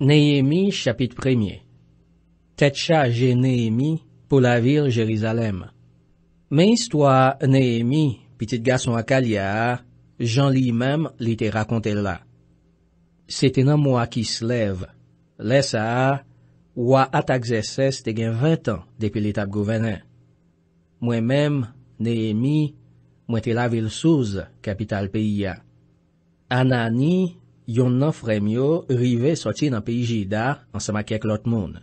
Neyemi, chapit premye. Tetcha je Neyemi pou la vir Jerizalem. Men istwa Neyemi, piti gason akalyar, jan li mem li te rakonte la. Se te nan mwa ki se lev, lesa wa ata gzese stegen vintan depi li tap govenen. Mwen mem, Neyemi, mwen te la vil souz kapital piya. Ana ni, neyemi, yon nan fremyo rive soti nan peyi Jida an sema kek lot moun.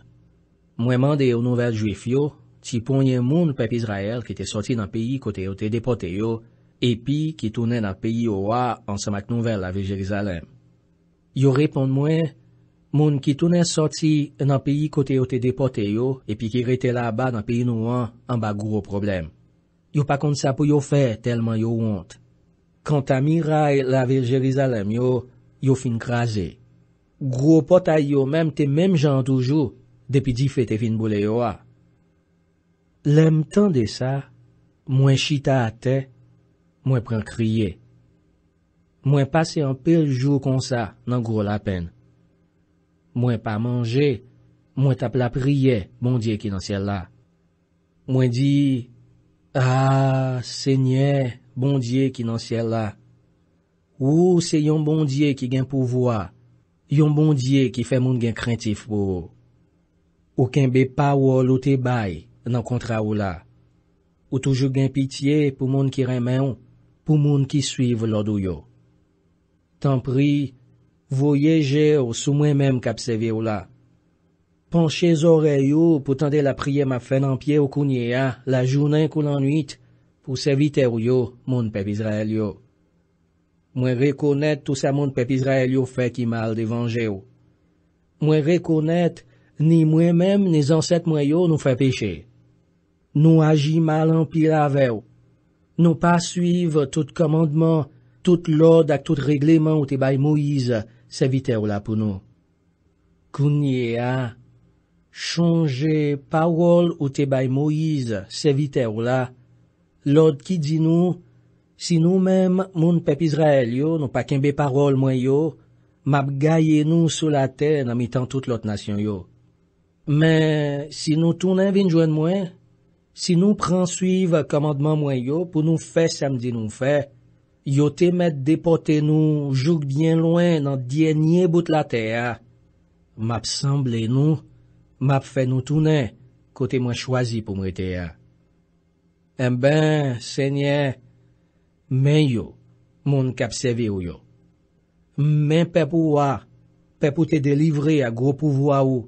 Mwen mande yo nouvel jwif yo, ti ponye moun pep Israel ki te soti nan peyi kote yo te depote yo, epi ki toune nan peyi yo a an sema nouvel la Viljelizalem. Yo repon mwen, moun ki toune soti nan peyi kote yo te depote yo, epi ki rete la ba nan peyi nou an, an ba gwo problem. Yo pa kont sa pou yo fe telman yo wont. Kant a miray e la Viljelizalem yo, yo fin graze. Gro pota yo menm te menm jan toujou, depi di fe te fin bole yo a. Lem tan de sa, mwen chita ate, mwen pren kriye. Mwen pase an pel jou kon sa, nan gro la pen. Mwen pa manje, mwen tap la priye, bon diye ki nan siel la. Mwen di, aaa, ah, senye, bon diye ki nan siel la. Ou se yon bondye ki gen pouvoa, yon bondye ki fe moun gen krentif pou ou. Ou ken be pa ou ou loute bay nan kontra ou la. Ou toujou gen pitiye pou moun ki remen ou, pou moun ki suive lodou yo. Tan pri, voyeje ou sou mwen menm kap seve ou la. Panche zore yo pou tande la priye ma fen anpye ou kounye a la jounen kou lan nwit pou sevi te ou yo moun pep Israel yo. Mwen rekounet tou sa moun pepi Israel yo fe ki mal devanje ou. Mwen rekounet ni mwen menm ni zanset mwen yo nou fe peche. Nou aji mal an pi la ve ou. Nou pa suiv tout komandman, tout lod ak tout regleman ou te bay Moïse se vite ou la pou nou. Kounye a, chonje pawol ou te bay Moïse se vite ou la, lod ki di nou, Si nou men moun pep Izrael yo, nou pa kenbe parol mwen yo, map gaye nou sou la tè nan mitan tout lot nasyon yo. Men, si nou tounen vin jwen mwen, si nou pransuive komandman mwen yo pou nou fè samdi nou fè, yo te met depote nou joug bien loin nan diè nye bout la tè ya. Map semble nou, map fè nou tounen, kote mwen chwazi pou mwen tè ya. En eh ben, sènyè, Men yo, moun kap seve ou yo. Men pep ou wa, pep ou te delivre a gwo pou waw ou,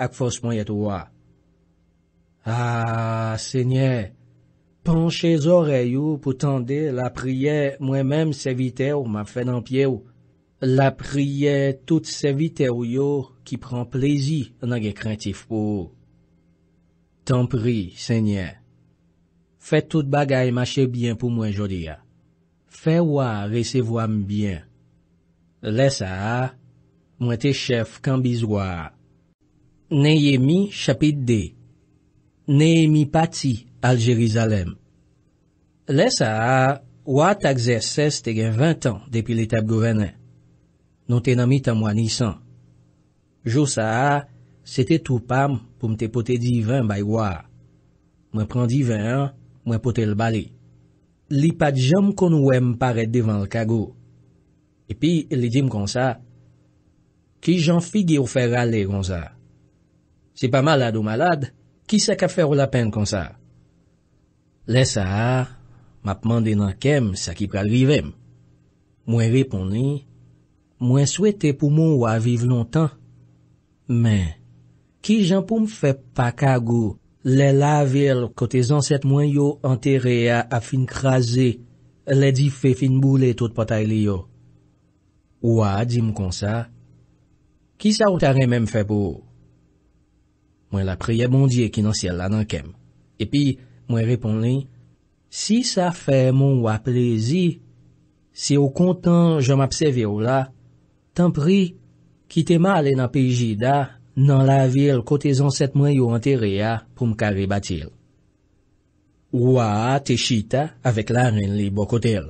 ak fos mwen yet ou wa. A, senye, panche zore yo pou tande la priye mwen menm sevite ou ma fen anpye ou, la priye tout sevite ou yo ki pran plezi nan gen krentif pou ou. Tan pri, senye, fe tout bagay mache byen pou mwen jodi ya. Fè wè recevwèm byen. Lè sa, mwen te chef kambiz wè. Neyemi chapit de. Neyemi pati al Jerizalem. Lè sa, wè tak zè sè stè gen vènt an depi l'etab gouvenen. Non te nami tan mwen nisan. Jousa, se te toupam pou mte pote divan bay wè. Mwen pran divan, mwen pote l'bali. li pat jom kon wèm paret devan l kago. Epi, li jim kon sa, ki jan figi ou fer ale kon sa? Se pa malad ou malad, ki sa ka fer ou la pen kon sa? Le sa, ma pman de nan kem sa ki pral vivem. Mwen ripon ni, mwen swete pou moun wè a viv lontan. Men, ki jan pou mw fe pa kago Le la vil kote zan set mwen yo anterye a fin kraze, le di fe fin boule tout potay li yo. Ouwa, di m kon sa, ki sa wotare men febo? Mwen la preye bondye ki nan siel la nan kem. Epi, mwen repon li, si sa fe moun wap lezi, se yo kontan jom apseve ou la, tan pri ki te male nan peji da. nan la vil kote zon set mwen yo anteria pou mkari batil. Waa te shita avek la ren li bokotel.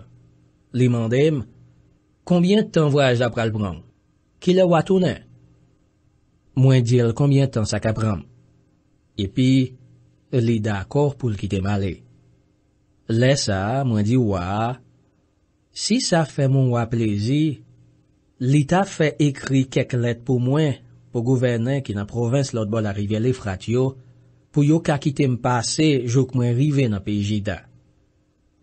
Li mandem, konbyen tan vwaj la pral prang? Ki le watounen? Mwen dil konbyen tan sa ka pram. Epi, li dakor pou l ki tem ale. Le sa, mwen di waa, si sa fe mwen waplezi, li ta fe ekri kek let pou mwen pou gouvenen ki nan provins lot bol a rivele frat yo, pou yo kakite mpase jok mwen rive nan peji da.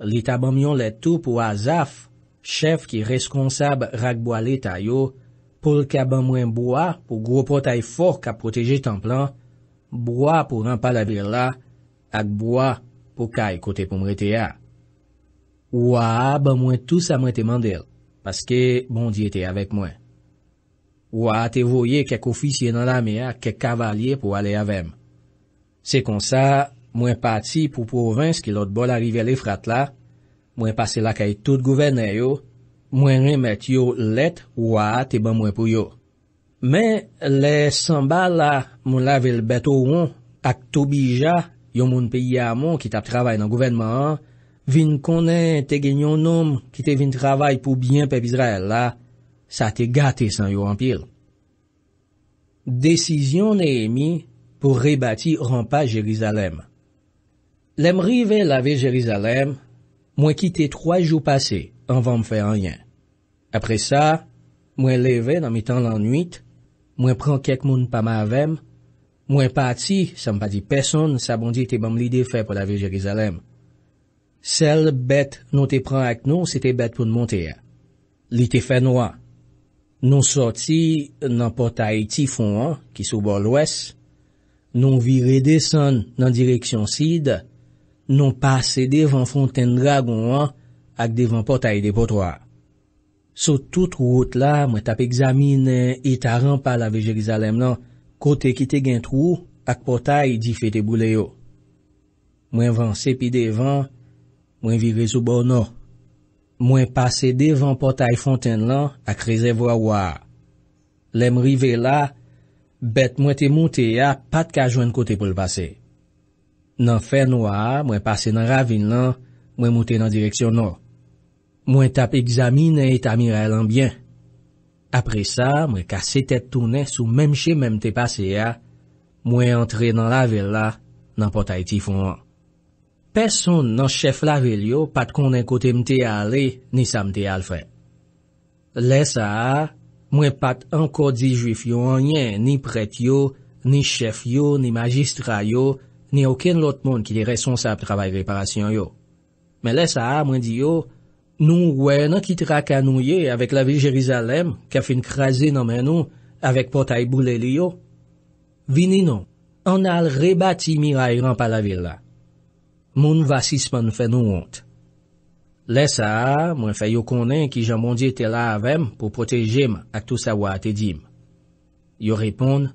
Li tabanmyon letou pou a zaf, chef ki reskonsab ragbo ale ta yo, pou lka banmwen boa pou gwo potay for ka proteje tan plan, boa pou rampal avir la, ak boa pou kaj kote pou mwete ya. Ou a a banmwen tous a mwete mandel, paske bondi ete avek mwen. Ou a te voye kek ofisye nan la miyak, kek kavalyer pou ale avem. Se kon sa, mwen pati pou provins ki lot bol arive le frat la, mwen pase la kay tout gouvene yo, mwen remet yo let ou a te ban mwen pou yo. Men, le Samba la, mwen la vil beto yon, ak to bija, yon moun peyi amon ki tap travay nan gouvenman an, vin konen te genyon nom ki te vin travay pou byen pep Israel la, Sa te gate san yo anpil. Desisyon ne emi pou rebati rampa Jerizalem. Lem rive lave Jerizalem, mwen kite 3 jou pase, anvan mfe alyen. Apre sa, mwen leve nan mi tan lan nuit, mwen pran kek moun pa ma avem, mwen pati, sa mpa di peson, sa bondi te bom li defe pou lave Jerizalem. Sel bet nou te pran ak nou, se te bet pou monte ya. Li te fe noua. Non sorti nan potay tifon an ki soubor lwes, non vire desan nan direksyon sid, non pase devan fonten dragon an ak devan potay de potwa. Sot tout rou ot la, mwen tap egzamin e taran pala ve Jerizalem nan kote ki te gen trou ak potay di fete bou le yo. Mwen van sepi devan, mwen vire soubor nou. Mwen pase devan potay fonten lan a kreze vwa wwa. Lem rive la, bet mwen te mwote ya pat ka jwen kote pou l'pase. Nan fe noua, mwen pase nan ravin lan, mwen mwote nan direksyon nou. Mwen tap egzamine et amire lan byen. Apre sa, mwen kase tet toune sou mem che mem te pase ya, mwen entre nan la vil la nan potay ti fwen an. Peson nan chef la vil yo pat konen kote mte ale ni sa mte alfè. Le sa a, mwen pat anko di juif yo anyen ni pret yo, ni chef yo, ni magistra yo, ni oken lot moun ki li resonsa ap travay reparasyon yo. Men le sa a, mwen di yo, nou wè nan ki tra kanouye avèk la vil Jerizalem ka fin krasi nan men nou avèk potay boule li yo? Vini nou, an al rebati miray rampa la vil la. moun vasisman fè nou ont. Lè sa, mwen fè yo konen ki jan mondye te la avèm pou protejèm ak tou sa wa atè di m. Yo repon,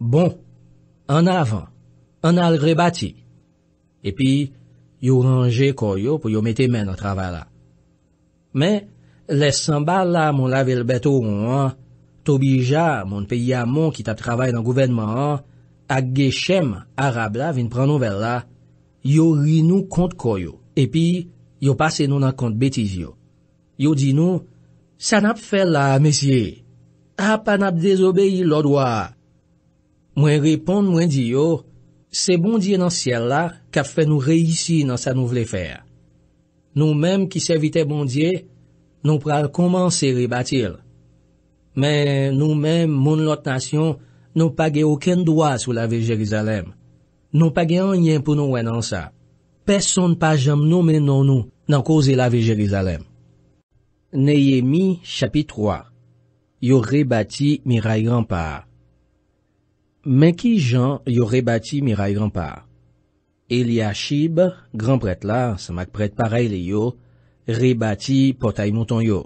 bon, an avan, an al rebati. Epi, yo ranje koyo pou yo metè men an travè la. Mè, lè san bal la moun la vilbeto ou an, tobi ja moun pey yamon ki tap travè nan gouvenman an, ak gechèm arab la vin pran nouvel la, Yo ri nou kont koyo, epi, yo pase nou nan kont betiz yo. Yo di nou, sa nap fe la, mesye, hapa nap dezobeyi lo doa. Mwen ripon mwen di yo, se bondye nan siel la, kap fe nou reishi nan sa nou vle fer. Nou menm ki se vite bondye, nou pral koman se ribatil. Men nou menm, moun lot nasyon, nou page oken doa sou la ve Jerizalem. Nou pa gen yon yon pou nou wè nan sa. Peson pa jom nou men nou nou nan koze la ve Jerizalem. Neyemi chapit 3 Yo rebati miray granpa. Mè ki jan yo rebati miray granpa? Eliashib, granpret la, samakpret parey le yo, rebati potay mouton yo.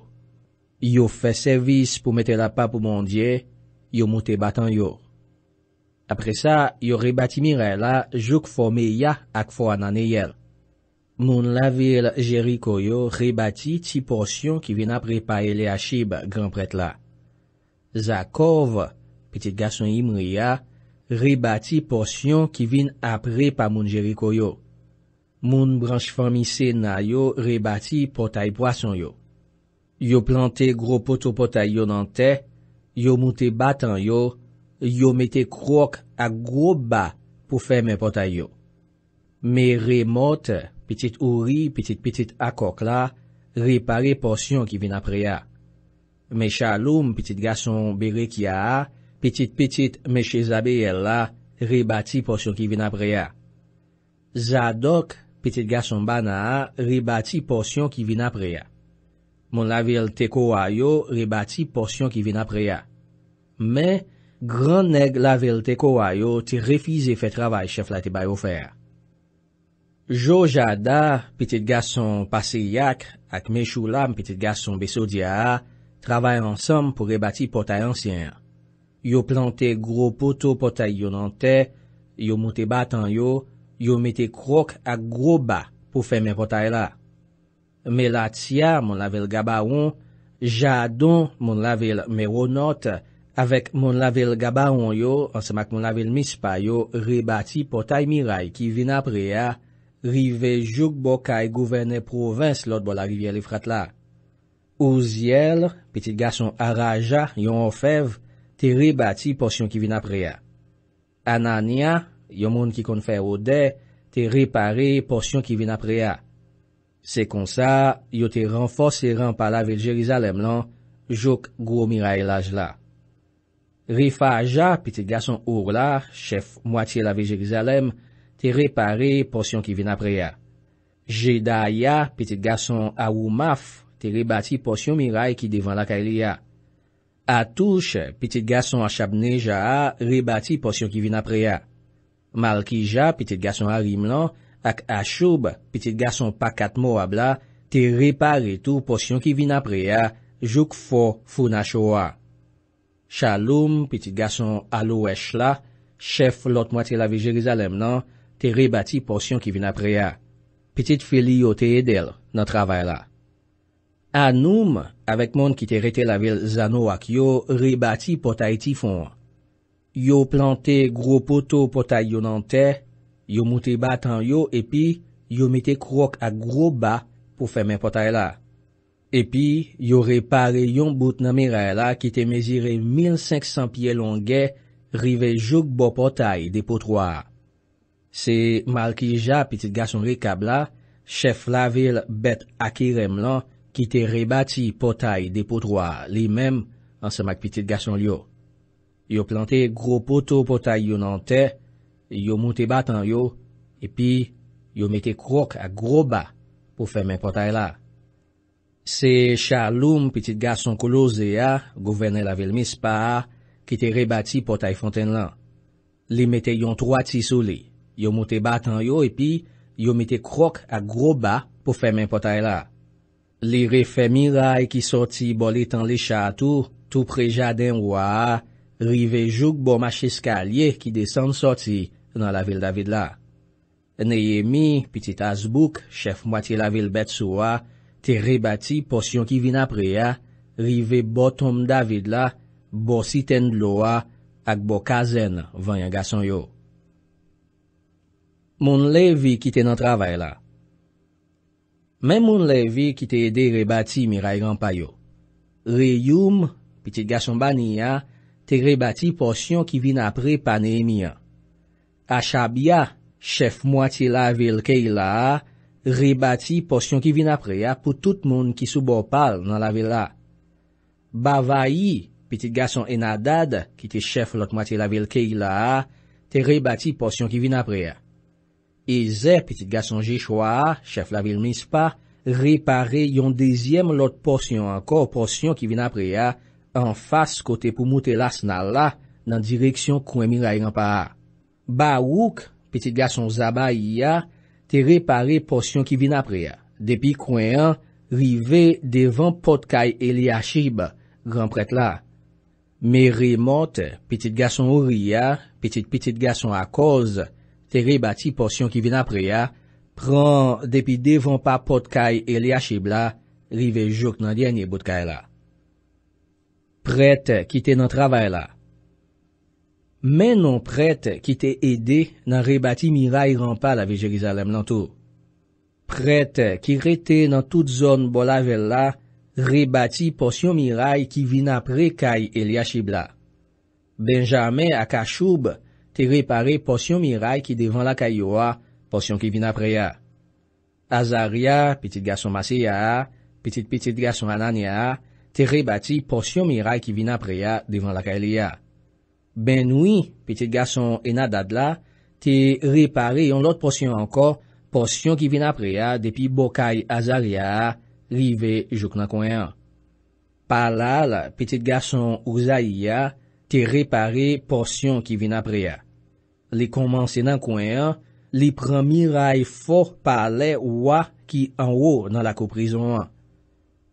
Yo fè servis pou mette la pa pou mondye, yo mouté batan yo. Apre sa, yo rebati mire la, jok fo me ya ak fo anan e yel. Moun lavel jeri koyo, rebati ti porsyon ki vin apre pa ele a chib, granpret la. Za kov, petit gason imri ya, rebati porsyon ki vin apre pa moun jeri koyo. Moun branj famise na yo, rebati potay poason yo. Yo plante gro poto potay yo nan te, yo moute batan yo, yo mette krok a grob ba pou fèmè potay yo. Me remote, pitit ouri, pitit pitit akok la, repare porsyon ki vin apre ya. Me chaloum, pitit gason bere ki ya, pitit pitit me che zabe yel la, rebati porsyon ki vin apre ya. Zadok, pitit gason bana a, rebati porsyon ki vin apre ya. Mon lavel teko a yo, rebati porsyon ki vin apre ya. Me, Gran neg lavel te kowa yo te refize fe travay chef la te bayo fer. Jo jada, pitit gason pase yak, ak me chou lam pitit gason beso diya a, travay ansam pou rebati potay ansyen. Yo plante gro poto potay yonante, yo moute batan yo, yo mete krok ak gro ba pou fe men potay la. Me latia, moun lavel gabawon, jadon, moun lavel meronote, Avek moun lavel gabaron yo, ansemak moun lavel mispa yo, rebati potay miray ki vin apre ya, rive jok bokay gouvene provins lot bo la rivye li frat la. Ozyel, petit gason araja, yon ofev, te rebati porsyon ki vin apre ya. Anania, yon moun ki konfer ode, te repare porsyon ki vin apre ya. Se kon sa, yo te renfos e ren pala vel Jerizalem lan, jok gwo miray laj la. Rifaja, piti gason Urla, chef moati lave Jerizalem, te repare porsyon ki vin apre ya. Jedaya, piti gason Awumaf, te rebati porsyon Mirae ki devan la kailya. Atouch, piti gason Achabneja, rebati porsyon ki vin apre ya. Malkija, piti gason Arimlan, ak Achoub, piti gason Pakatmo Abla, te repare tou porsyon ki vin apre ya, jok fo Founachoua. Chaloum, pitit gason alouèch la, chef lot mwate la vi Jerizalem nan, te rebati porsyon ki vin apre ya. Pitit feli yo te edel nan travay la. Anoum, avek moun ki te rete la vil Zanoak yo, rebati potay ti fon. Yo plante gro poto potay yo nan te, yo mwote batan yo epi yo mite krok ak gro ba pou femen potay la. Epi, yo repare yon bout namire la ki te mezire 1,500 pie longe rive jok bo potay de potroar. Se Malkija, pitit gason li kab la, chef la vil Bet Akirem lan, ki te rebati potay de potroar li menm ansamak pitit gason li yo. Yo plante gro poto potay yo nan te, yo moute batan yo, epi yo mete krok a gro ba pou femen potay la. Se Charloum, pitit garson koulouse de ya, gouverne la vil mispa, ki te rebati potay fonten lan. Li mete yon troati sou li. Yo mute batan yo epi, yo mete krok ak gro ba pou femen potay la. Li refemi ray ki soti boli tan li chatu, tou preja den waa, rivejouk bo mach eskalye ki desan soti nan la vil David la. Neyemi, pitit azbouk, chef mwati la vil Bet Suwa, te rebati porsyon ki vin apre ya, rive botom David la, bo siten lo a, ak bo kazen vanyan gason yo. Moun levi ki te nan travay la. Men moun levi ki te ede rebati mirayran pa yo. Reyum, pitit gason bani ya, te rebati porsyon ki vin apre panen mi ya. A chab ya, chef mwati la vilke ila a, rebati porsyon ki vin apre ya pou tout moun ki sou bo pal nan la vil la. Bavayi, piti gason Enadad, ki te chef lot mati la vil ke ila a, te rebati porsyon ki vin apre ya. Eze, piti gason Jechwa a, chef la vil mispa, repare yon dezyem lot porsyon anko, porsyon ki vin apre ya, an fas kote pou moutelas nan la, nan direksyon kwenmi la yon pa a. Bawouk, piti gason Zabayi a, Te repare porsyon ki vin apre ya. Depi kwen an, rive devan potkaj e li yachib, granpret la. Me remote, pitit gason ou ria, pitit pitit gason akoz, te rebati porsyon ki vin apre ya, pran depi devan pa potkaj e li yachib la, rive jok nan djenye botkaj la. Pret, kite nan travay la. Men non prete ki te ede nan rebati miray rampal avi Jerizalem lantou. Prete ki rete nan tout zon bola vel la, rebati porsyon miray ki vin apre kay Eliashib la. Benjame akashoub te repare porsyon miray ki devan la kay yo a, porsyon ki vin apre ya. Azaria, petit gason Masi ya a, petit-petit gason Anani ya a, te rebati porsyon miray ki vin apre ya devan la kay Eliashib la. Ben noui, petite gason enadad la, te repare yon lot porsyon ankor, porsyon ki vin apre ya, depi bokay azal ya, rive jok nan kwen. Palal, petite gason ouza ya, te repare porsyon ki vin apre ya. Li komanse nan kwen, li prami ray fok pale wa ki anwo nan la ko prizon an.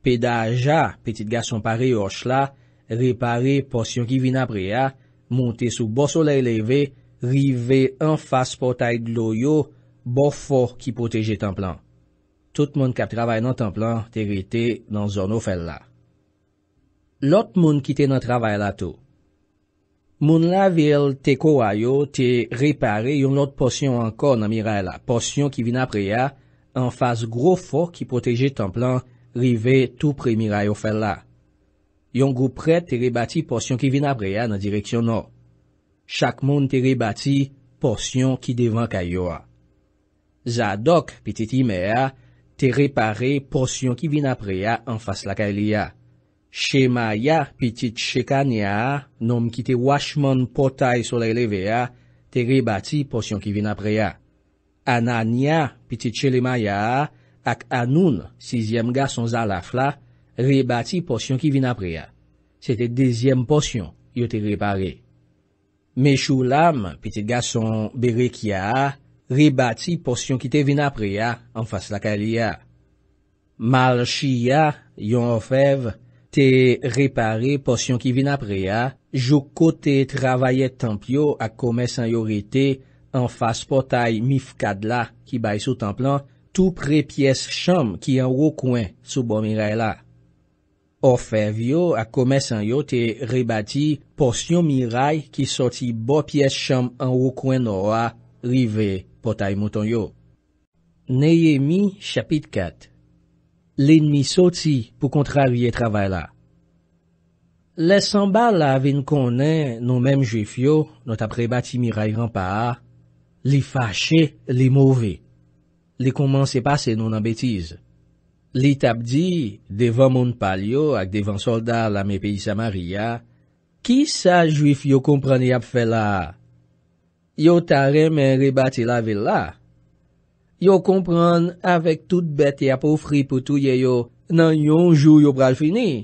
Pedaja, petite gason pare yoch la, repare porsyon ki vin apre ya, moun te sou bo sole leve, rive an fas potay gloyo, bo fo ki poteje tanplan. Tout moun kap travay nan tanplan te rete nan zon ou fel la. Lot moun kite nan travay la tou. Moun la vil te kowayo, te repare yon lot potyon anko nan miray la, potyon ki vin apre ya, an fas gro fo ki poteje tanplan, rive tou pre miray ou fel la. yon goupret tere bati porsyon ki vin apre ya nan direksyon nou. Chak moun tere bati porsyon ki devan kay yo a. Zadok piti ti me a, tere pare porsyon ki vin apre ya an fas la kay li a. Chemaya piti tcheka ni a, nom ki te wachman potay solay leve a, tere bati porsyon ki vin apre ya. Ananya piti tchele maya a, ak anoun sizyem ga son zalaf la, rebati porsyon ki vin apre ya. Se te dezyem porsyon, yo te repare. Meshoulam, piti gason bere kya, rebati porsyon ki te vin apre ya, an fas la kaly ya. Malshiya, yon ofev, te repare porsyon ki vin apre ya, jou kote travaye tempyo a kome san yore te, an fas potay mifkad la, ki bay sou templan, tou pre piyes chom ki an wou kwen sou bomire la. Orfev yo ak kome san yo te rebati porsyon mi ray ki soti bo pyes chanm an wou kwen no a rive potay mouton yo. Neyemi chapit 4 Lenmi soti pou kontralye travay la Le sanba la avin konen nou menm jif yo nou ta prebati mi ray rampa a, li fache, li move, li koman se pase nou nan betize. Lit ap di, devan moun pal yo ak devan soldat la me peyi Samaria, ki sa juif yo kompran yap fe la? Yo tare men rebati la vil la? Yo kompran avek tout bete ap ofri pou touye yo nan yon jou yo pral fini?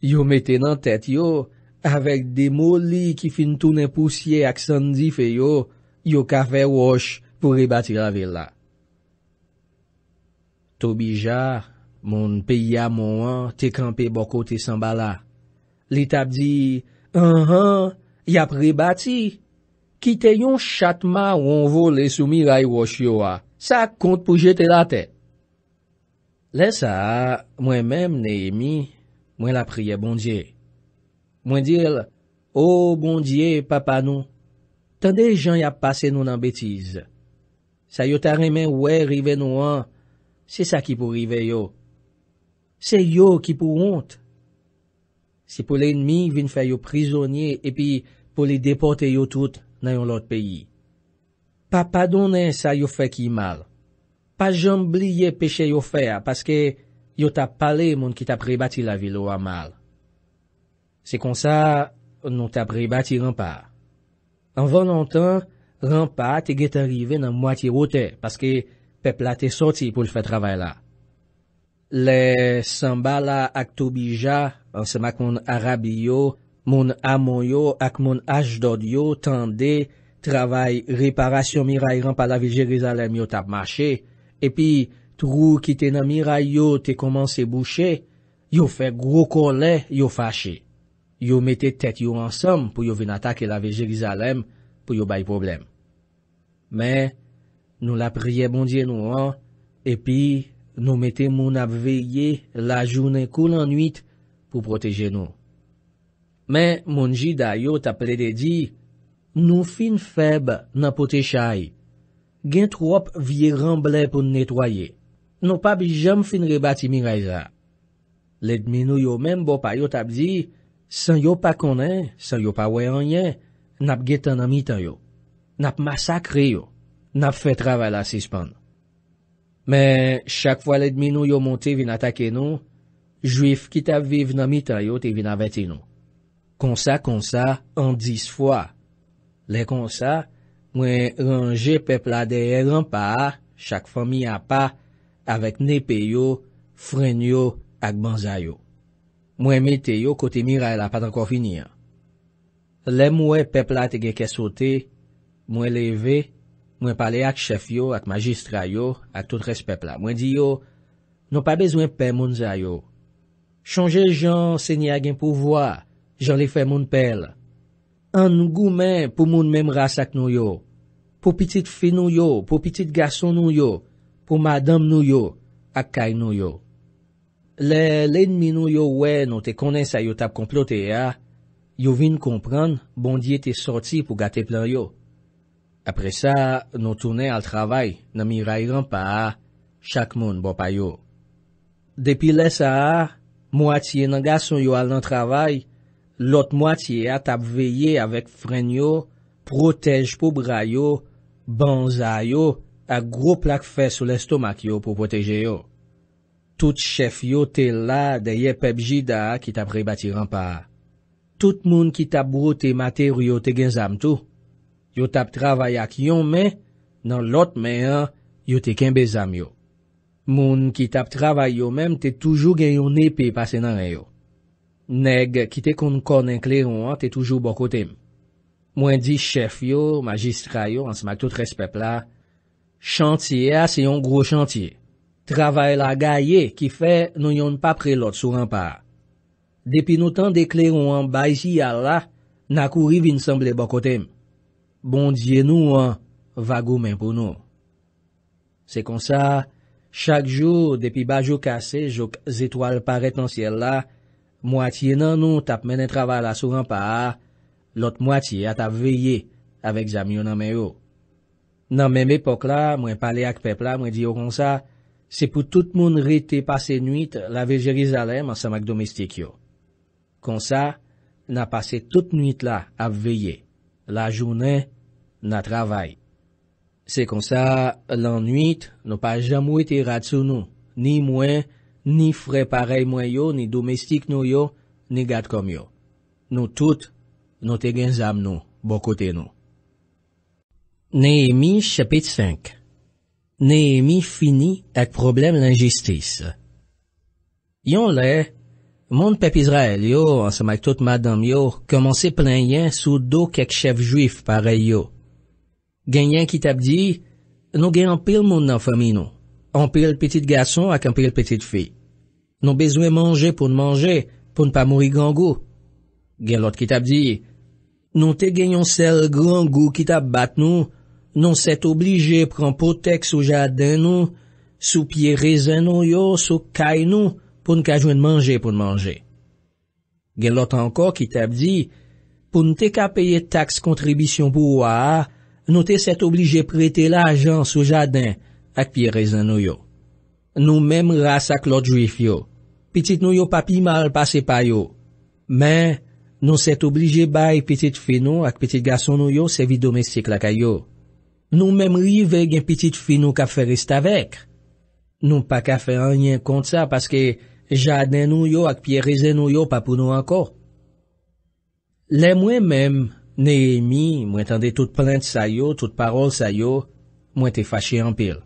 Yo meten an tet yo avek de moli ki fin tounen pousye ak sandi fe yo, yo ka fe wosh pou rebati la vil la. Tobi ja, moun pe ya moun an, te kampe bokote san bala. Li tap di, an an, ya pri bati. Ki te yon chatma ou an vo le soumi ray wosh yo a. Sa kont pou jete la te. Le sa, mwen menm ne emi, mwen la priye bondye. Mwen dil, o oh, bondye papa nou, tan de jan ya pase nou nan betize. Sa yo tare men wè rive nou an, Se sa ki pou rive yo. Se yo ki pou ont. Se pou l'enmi vin fe yo prizonye epi pou li depote yo tout nan yon lot peyi. Pa padone sa yo fe ki mal. Pa jambliye peche yo fe a paske yo ta pale moun ki ta prebati la vi lo a mal. Se kon sa, nou ta prebati rempa. An van an tan, rempa te geta rive nan mwati ote, paske... pep la te soti pou l fè travè la. Le Samba la ak Tobi Ja, ansemak moun Arabi yo, moun Amon yo, ak moun Ashdod yo, tende travè reparasyon miray rampa la Vilje Gizalem yo tap mache, epi tou ki te nan miray yo te komanse bouchè, yo fè gro kolè yo fache. Yo metè tèt yo ansèm pou yo vin atake la Vilje Gizalem pou yo bay problem. Mè, Nou la priye bondye nou an, epi nou mette moun ap veye la jounen kou lan nwit pou proteje nou. Men, moun ji dayo tap le de di, nou fin feb nan pote chay. Gen trop vie ramble pou netwaye. Nou pa bi jem fin rebati mi raiza. Le dminou yo men bop a yo tap di, san yo pa konen, san yo pa wey anye, nap getan anmi tan yo. Nap masakre yo. nap fè travèl asispan. Mè, chak fwa lè d'minou yo monte vin atake nou, jwif kit ap viv nan mitan yo te vin avete nou. Konsa konsa, an dis fwa. Lè konsa, mwen ranje pepla dey renpa a, chak fwa mi a pa, avèk nepe yo, frenyo ak banza yo. Mwen meteyo kote mi ray la patan kofini a. Lè mwen pepla te gen kesote, mwen leve, Mwen pale ak chef yo, ak magistra yo, ak tout respepla. Mwen di yo, nou pa bezwen pe moun zay yo. Chanje jan, se ni agen pou vwa, jan li fe moun pel. An nou goumen pou moun mem ras ak nou yo. Po pitit fe nou yo, po pitit gason nou yo, po madame nou yo, ak kay nou yo. Le, le nmi nou yo we nou te konen sa yo tap komplote ya, yo vin kompran, bondye te soti pou gate plan yo. Apre sa, nou tounen al travay, nan mirayran pa a, chak moun bopay yo. Depi lesa a, mwatiye nan gason yo al nan travay, lot mwatiye a tap veye avek fren yo, protej pou bra yo, banza yo, ak gro plak fe sou lestomak yo pou proteje yo. Tout chef yo te la deye pepji da ki tap rebati ran pa a. Tout moun ki tap bro te mater yo te genzam tou. Yo tap travay ak yon men, nan lot men an, yo te ken bezam yo. Moun ki tap travay yo men, te toujou gen yon epi pase nan re yo. Neg, ki te kon konen kleron an, te toujou bokotem. Mwen di chef yo, magistra yo, ansmak tout respep la. Chantye a, se yon gro chantye. Travay la gaye, ki fe, nou yon pa pre lot sou rampa. Depi nou tan de kleron an, baji yal la, nakou riv in samble bokotem. Bon diye nou an, vago men pou nou. Se kon sa, chak jou, depi ba jou kase, jou zetwal paret nan siel la, mwatiye nan nou tap menen travala sou rampa a, lot mwatiye at ap veye avek zami yo nan men yo. Nan men me pok la, mwen pale ak pepla, mwen diyo kon sa, se pou tout moun rete pase nuit la ve Jerizalem an samak domestik yo. Kon sa, nan pase tout nuit la ap veye, la jounen, na travay. Se kon sa, lan nwit, nou pa jam wite ira tsu nou, ni mwen, ni freparey mwen yo, ni domestik nou yo, ni gad kom yo. Nou tout, nou te gen zam nou, bo kote nou. Nehemi chapit 5 Nehemi fini ak problem l'injistis. Yon le, moun pep Israel yo, ansa mak tout madam yo, komanse plen yen sou do kek chef juif pare yo. Genyen ki tap di, nou gen anpil moun nan fami nou, anpil petit gason ak anpil petit fi. Nou bezwe manje pou nmanje pou npa mouri gran gou. Gen lot ki tap di, nou te genyon sel gran gou ki tap bat nou, nou set oblije pran potex sou jaden nou, sou pie rezen nou yo, sou kay nou, pou nka jwen manje pou nmanje. Gen lot anko ki tap di, pou nte ka peye taks kontribisyon pou waa, Nou te set oblige prete la ajan sou jaden ak pi rezen nou yo. Nou mem rase ak lot juif yo. Petit nou yo papi mal pase pa yo. Men, nou set oblige baye petit feno ak petit gason nou yo sevi domestik laka yo. Nou mem rive gen petit feno kaferist avek. Nou pa kafer anyen kont sa paske jaden nou yo ak pi rezen nou yo pa pou nou anko. Lemwe mem... Neyemi, mwen tende tout plente sa yo, tout parol sa yo, mwen te fache anpil.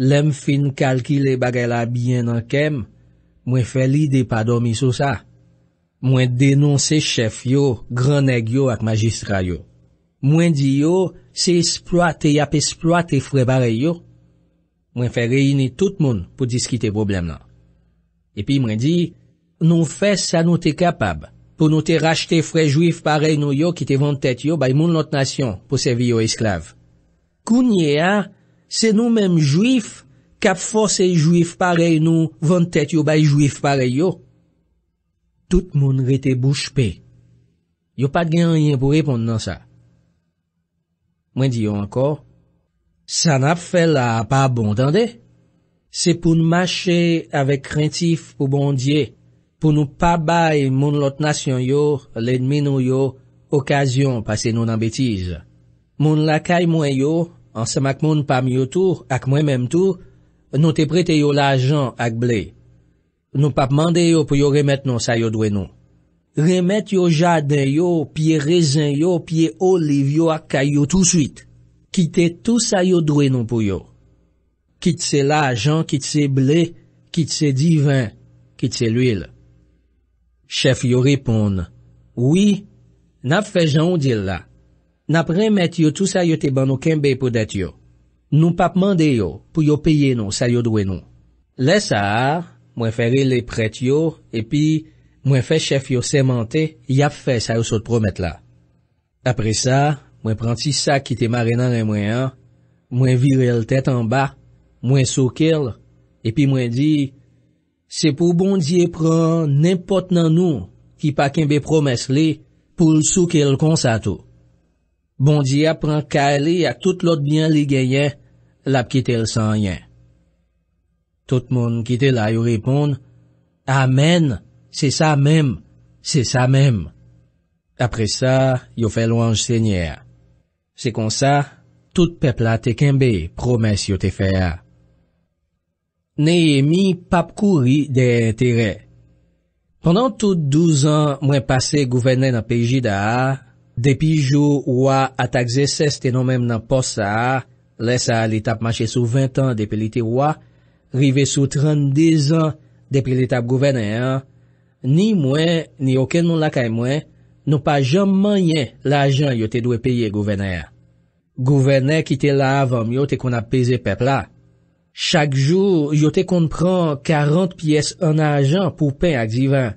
Lem fin kalkile bagay la biyen ankem, mwen fe lidi pa domi sou sa. Mwen denonse chef yo, graneg yo ak magistra yo. Mwen di yo, se esploate yap esploate frebare yo. Mwen fe reyini tout moun pou diskite problem nan. E pi mwen di, nou fes sa nou te kapab. pou nou te rachete fre juif parey nou yo ki te vantet yo bay moun lot nasyon pou sevi yo esklav. Kounye a, se nou menm juif, kap fò se juif parey nou vantet yo bay juif parey yo, tout moun rete boujpe. Yo pa gen rien pou repond nan sa. Mwen diyo anko, sa nap fel a pa bon, tende? Se pou nou mache avek krentif pou bondye, Poun nou pa bay moun lot nasyon yo, lèdmè nou yo, okasyon pase nou nan betiz. Moun lakay mwen yo, ansèmak moun pam yo tour, ak mwen menm tour, nou te prete yo la ajan ak ble. Nou pap mande yo pou yo remet nou sa yo dwen nou. Remet yo jade yo, piye rezen yo, piye oliv yo ak kay yo tout suite. Kite tou sa yo dwen nou pou yo. Kite se la ajan, kite se ble, kite se divan, kite se l'ilè. Chef yo ripoun, Oui, nap fe jan ou dil la. Nap remet yo tout sa yo te ban nou kenbe pou det yo. Nou pap mande yo pou yo peye nou sa yo dwe nou. Le sa, mwen feri le pret yo, epi mwen fe chef yo semente, yap fe sa yo sot promet la. Apre sa, mwen pranti sa ki te mare nan en mwen an, mwen vire l tete an ba, mwen soukel, epi mwen di, mwen sement. Se pou bondye pran, nepot nan nou ki pa kembe promes li pou l'sou ke l'konsato. Bondye pran ka li a tout lot bian li genyen, la pkite l'san yen. Tout moun kite la yo repon, amen, se sa mem, se sa mem. Apre sa, yo fe louange se nyer. Se konsa, tout pepla te kembe promes yo te fè ya. neye mi pap kouri de interè. Pendan tout douz an mwen pase gouvenè nan peji da, depi jou wwa ata gze seste nou menm nan posa a, lesa li tap mache sou 20 an depi li te wwa, rive sou 32 an depi li tap gouvenè a, ni mwen ni okèl moun lakay mwen, nou pa jom manyen la ajan yo te dwe peye gouvenè a. Gouvenè ki te la avan myo te kon ap pese pepla a. Chak jou, yo te kon pran 40 piyes an ajan pou pen ak divan.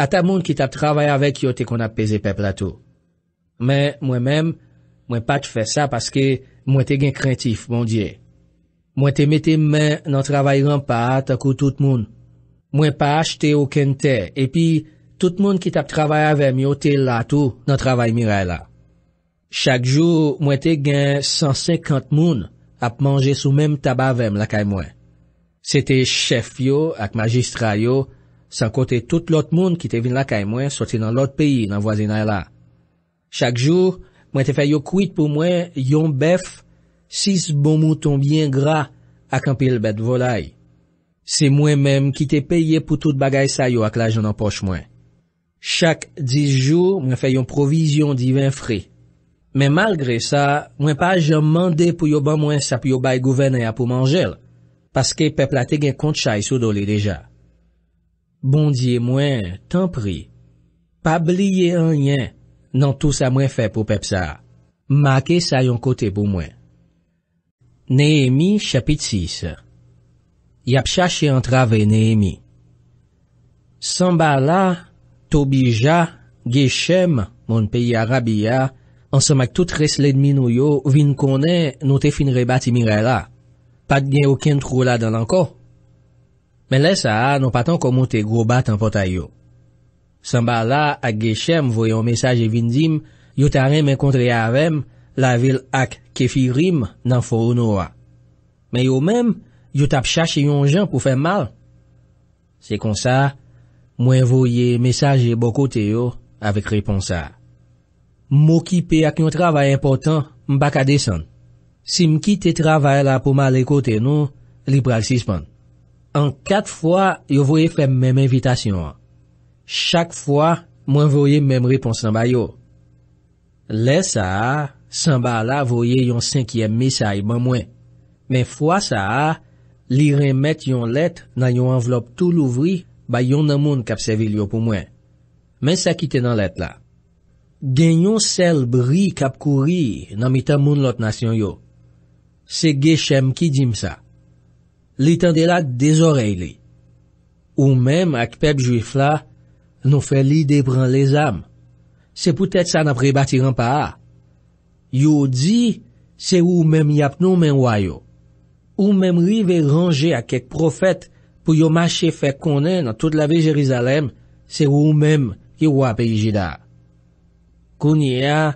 Ata moun ki tap travay avek yo te kon ap peze pep la tou. Men, mwen men, mwen pat fè sa paske mwen te gen krentif, moun diye. Mwen te mette men nan travay rampa ta kou tout moun. Mwen pa achte okente, epi tout moun ki tap travay avem yo te la tou nan travay mirela. Chak jou, mwen te gen 150 moun. ap manje sou menm tabavem lakay mwen. Se te chef yo ak magistra yo, san kote tout lot moun ki te vin lakay mwen soti nan lot peyi nan wazina la. Chak jou, mwen te fay yo kwit pou mwen yon bef, sis bon mouton bien gra ak anpil bet volay. Se mwen menm ki te peye pou tout bagay sa yo ak la jen anpoch mwen. Chak dis jou, mwen fay yon provizyon di vin frey. Men malgre sa, mwen pa jom mande pou yoban mwen sap yobay gouverne apou manjel, paske pep late gen kont chay sou dole deja. Bondye mwen, tanpri, pa bliye anyen nan tout sa mwen fe pou pep sa, ma ke sayon kote pou mwen. Nehemi chapit 6 Yap chache antrave Nehemi. Sambala, Tobija, Geshem, moun peyi Arabiya, Ansem ak tout resle dminou yo, vin konen nou te fin rebat imire la. Pat gen yon ken trou la dan lanko. Men le sa, nou patan komon te grobat an pota yo. Samba la, ak geshem voyon mesaj evindim, yo tare menkontre aven la vil ak kefirim nan forou noua. Men yo men, yo tap chache yon jan pou fe mal. Se kon sa, mwen voye mesaj e bokote yo avik reponsa. Mwokipe ak yon travay impotant, mbakade san. Si mkite travay la pou ma lekote nou, li pral sispan. An kat fwa, yo voye fwe mwem evitasyon an. Chak fwa, mwen voye mwem reponsan bayo. Le sa, san ba la voye yon senkyem misay ban mwen. Men fwa sa, li remet yon let nan yon envelop tou louvri, ba yon nan moun kapsevi lyo pou mwen. Men sa kite nan let la. Genyon sel bri kap kouri nan mitan moun lot nasyon yo. Se ge chem ki dim sa. Li tendela dezorey li. Ou men ak pep juif la, non fe li debran le zam. Se poutet sa nan prebati rampa a. Yo di, se ou men yap nou men wayo. Ou men ri ve ranger ak ek profet pou yo mache fe konen nan tout la ve Jerizalem, se ou men ki wap e yi jidaa. Konye a,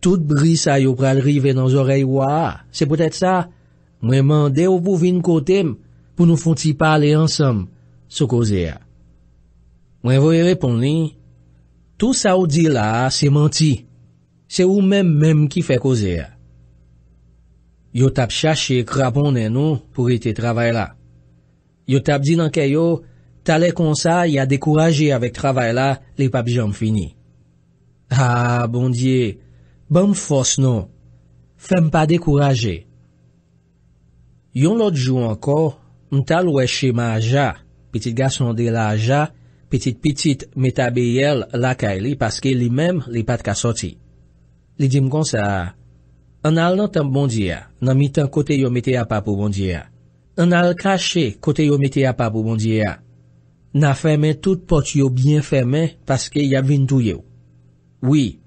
tout brisa yo pralrive nan zorey waa, se pwetet sa, mwen mande ou pou vin kote m pou nou fonti pale ansam, se koze a. Mwen voye repon li, tout sa ou di la se manti, se ou men menm ki fe koze a. Yo tap chache krapon nenon pou ite travay la. Yo tap di nan kayo, tale konsa ya dekoraje avek travay la, li pap jom fini. Ha, ah, bondye, bèm fòs nou. Fèm pa dekouraje. Yon lot jou anko, mtal wè shema a ja, pitit gason de la a ja, pitit-pitit metabèyèl lakay li, paske li mèm li pat ka soti. Li dim kon sa, an al nan tan bondye ya, nan mi tan kote yo meteya pa pou bondye ya. An al kache kote yo meteya pa pou bondye ya. Nan fèmè tout pot yo byen fèmè, paske ya vin tou yew. Oui,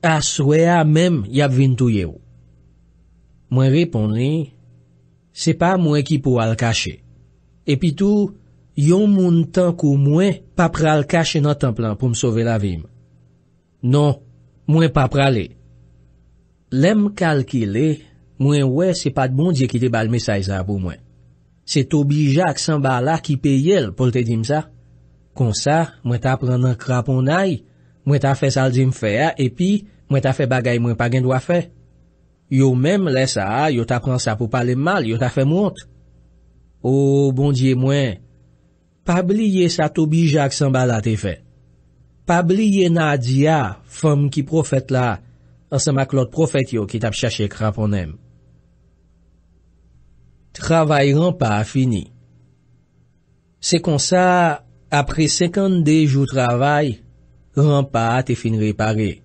aswe a mem y ap vintouye ou. Mwen repon li, se pa mwen ki pou al kache. Epi tou, yon moun tankou mwen papra al kache nan tanplan pou msove la vim. Non, mwen papra li. E. Lem kalki li, mwen we se pa dbondye ki te balme sa e zan pou mwen. Se tobi jak san bala ki peye l pou lte dim sa. Kon sa, mwen ta pran nan krapon ayi, Mwen ta fè salzim fè, e pi, mwen ta fè bagay mwen pa gen dwa fè. Yo mèm lè sa, yo ta pran sa pou pale mal, yo ta fè mwont. O, bon diye mwen, pa bliye sa Tobi Jacques Sambala te fè. Pa bliye Nadia, fèm ki profèt la, ansema klot profèt yo ki tap chache kraponem. Travayran pa a fini. Se kon sa, apre 52 jou travay, rampa te fin repare.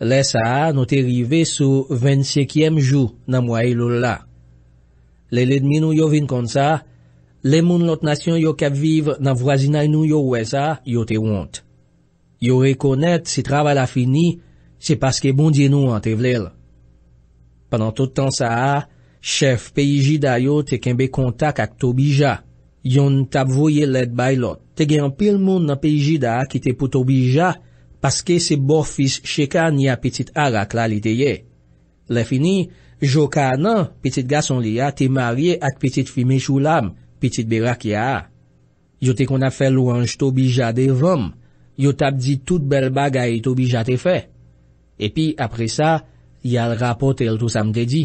Le sa a nou te rive sou 25e jou nan mwae lola. Le ledmin nou yo vin kon sa, le moun lot nasyon yo kap vive nan vwazina yon yo ou esa, yo te wont. Yo rekonet si trav ala fini, se paske bon di nou an te vlel. Panan toutan sa a, chef P.I.J. da yo te kembe kontak ak to bija. Yon tap voye led bay lot, te gen pil moun nan peji da akite pou tobi ja, paske se bo fis sheka ni apetit arak la li te ye. Le fini, joka nan, petit gason li ya, te marye akpetit fime chou lam, petit berak ya a. Yo te kon apfe louanj tobi ja de vom, yo tap di tout bel bagay tobi ja te fe. Epi apre sa, yal rapote el tou sa mde di.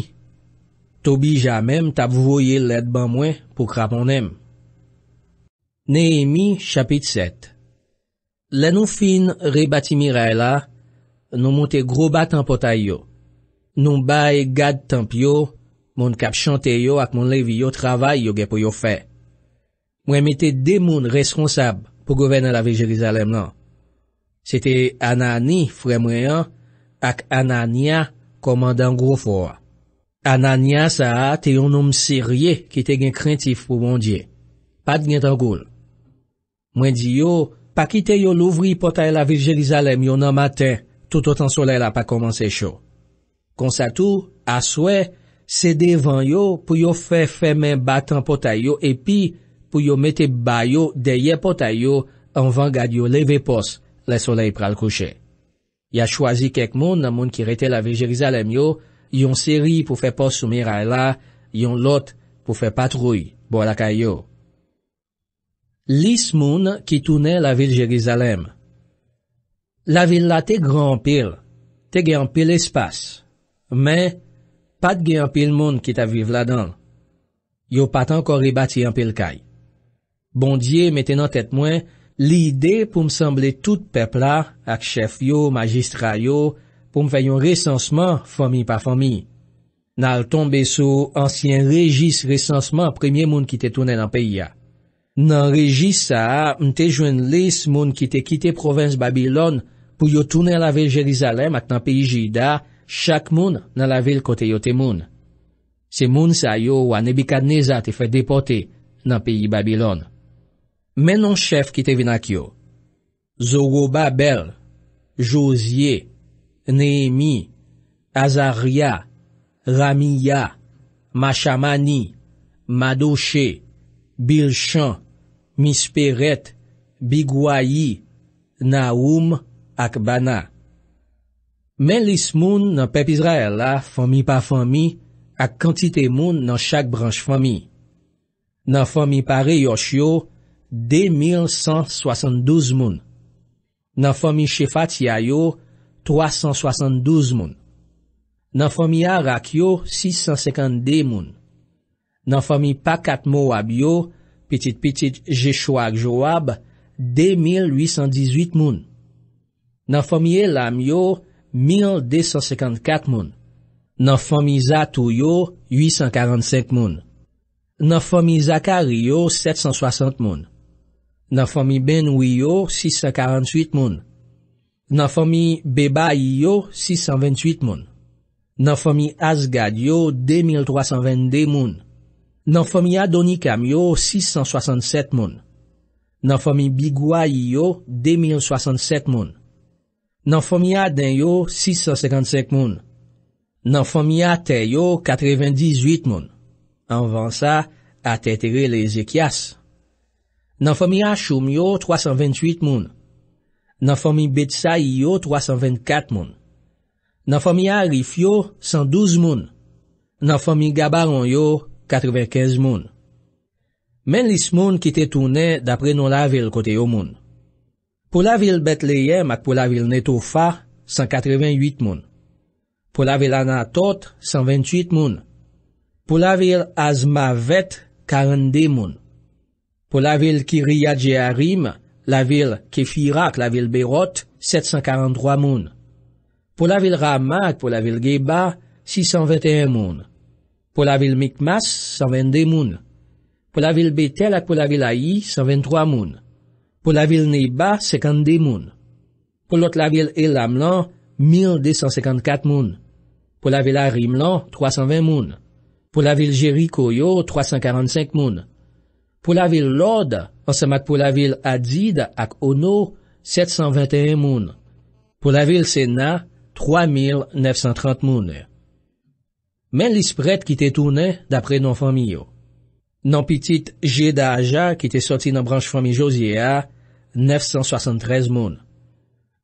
Tobi ja menm tap voye led ban mwen pou krapon menm. Nehemi chapit 7 Le nou fin re bati mi ray la, nou moun te gro bat an potay yo. Nou bay gad temp yo, moun kap chante yo ak moun lev yo travay yo ge pou yo fe. Mwen mette de moun responsab pou govene la Viljelizalem nan. Sete Anani fremwe an, ak Anania komandan gro foa. Anania sa te yon noum sirye ki te gen krentif pou moun dje. Pat gen tangoul. Mwen di yo, pa kite yo louvri potay la Viljelizalem yo nan maten, tout otan sole la pa komanse chou. Konsa tou, aswe, se devan yo pou yo fe femen batan potay yo epi pou yo mete bayo deye potay yo anvan gadyo leve pos la sole yi pral kouche. Ya chwazi kek moun nan moun ki rete la Viljelizalem yo, yon seri pou fe pos sou miray la, yon lot pou fe patrouy, bo la kay yo. Lis moun ki toune la vil Jerizalem. La vil la te gran pil, te gen an pil espas. Men, pat gen an pil moun ki ta vive la dan. Yo pat ankor e bati an pil kaj. Bondye, meten an tet mwen, li ide pou m semble tout pepla, ak chef yo, magistra yo, pou m fayon resanseman fomi pa fomi. Nan al tombe sou ansyen regis resanseman premye moun ki te toune nan piya. Nan reji sa, mte jwen lese moun ki te kite Provins Babylon pou yo toune lavel Jelizalem ak nan peyi Jida, chak moun nan lavel kote yo te moun. Se moun sa yo wanebi kadneza te fe depote nan peyi Babylon. Menon chef ki te vinak yo. Zoroba Bel, Josie, Nehemi, Azaria, Ramia, Mashamani, Madoshe, Bilchan. misperet, bigwayi, naoum ak bana. Men lis moun nan pepizra el la fomi pa fomi ak kantite moun nan chak branj fomi. Nan fomi pare yos yo, 2172 moun. Nan fomi shefat ya yo, 372 moun. Nan fomi a rak yo, 652 moun. Nan fomi pa kat mou a byo, Petit-petit, je chouak jo wab, 2818 moun. Nan fomi Elam yo, 1254 moun. Nan fomi Zatou yo, 845 moun. Nan fomi Zakari yo, 760 moun. Nan fomi Benou yo, 648 moun. Nan fomi Beba yo, 628 moun. Nan fomi Asgad yo, 2322 moun. Nan fòmi a Donikam yo 667 moun. Nan fòmi Bigwa yo 2067 moun. Nan fòmi a Den yo 655 moun. Nan fòmi a Te yo 98 moun. Anvan sa, a Te tere le Ezekias. Nan fòmi a Choum yo 328 moun. Nan fòmi Betsa yo 324 moun. Nan fòmi a Rif yo 112 moun. Nan fòmi Gabaron yo... 95 moun. Men lis moun ki te toune dapre nou la vil kote yo moun. Po la vil Betleyem ak po la vil Netofa, 188 moun. Po la vil Anatot, 128 moun. Po la vil Azmavet, 42 moun. Po la vil Kiriyadje Arim, la vil Kefirak, la vil Berot, 743 moun. Po la vil Ramak, po la vil Geba, 621 moun. Pou la vil Mikmas, 122 moun. Pou la vil Betel ak pou la vil Ayi, 123 moun. Pou la vil Neba, 52 moun. Pou lot la vil El Amlan, 1,254 moun. Pou la vil Arimlan, 320 moun. Pou la vil Jeri Koyo, 345 moun. Pou la vil Lod, ansam ak pou la vil Adid ak Ono, 721 moun. Pou la vil Sena, 3,930 moun. Men lis pret ki te toune, dapre nou fami yo. Nan pitit G. Daja ki te soti nan branj fami Josie a, 973 moun.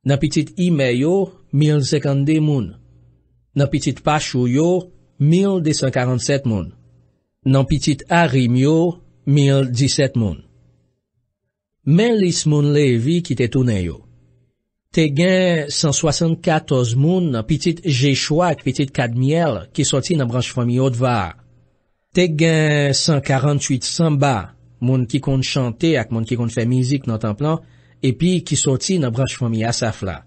Nan pitit I. Meyo, 1052 moun. Nan pitit Pachou yo, 1247 moun. Nan pitit Arim yo, 1017 moun. Men lis moun levi ki te toune yo. Te gen 174 moun piti jeshwa ak piti kadmiel ki soti nan branj fomi o dvar. Te gen 148 samba moun ki kon chante ak moun ki kon fe mizik nan templan, epi ki soti nan branj fomi asafla.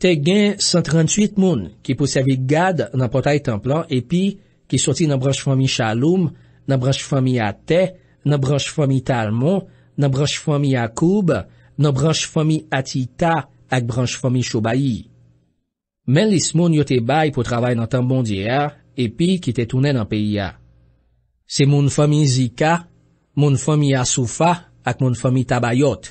Te gen 138 moun ki pusevi gad nan potay templan, epi ki soti nan branj fomi chaloum, nan branj fomi ate, nan branj fomi talmon, nan branj fomi akoub, nan branj fomi atita, ak branj fomi Chobayi. Men lis moun yote bay pou travay nan tanbon diya, epi ki te tounen nan peyi ya. Se moun fomi Zika, moun fomi Asoufa, ak moun fomi Tabayot,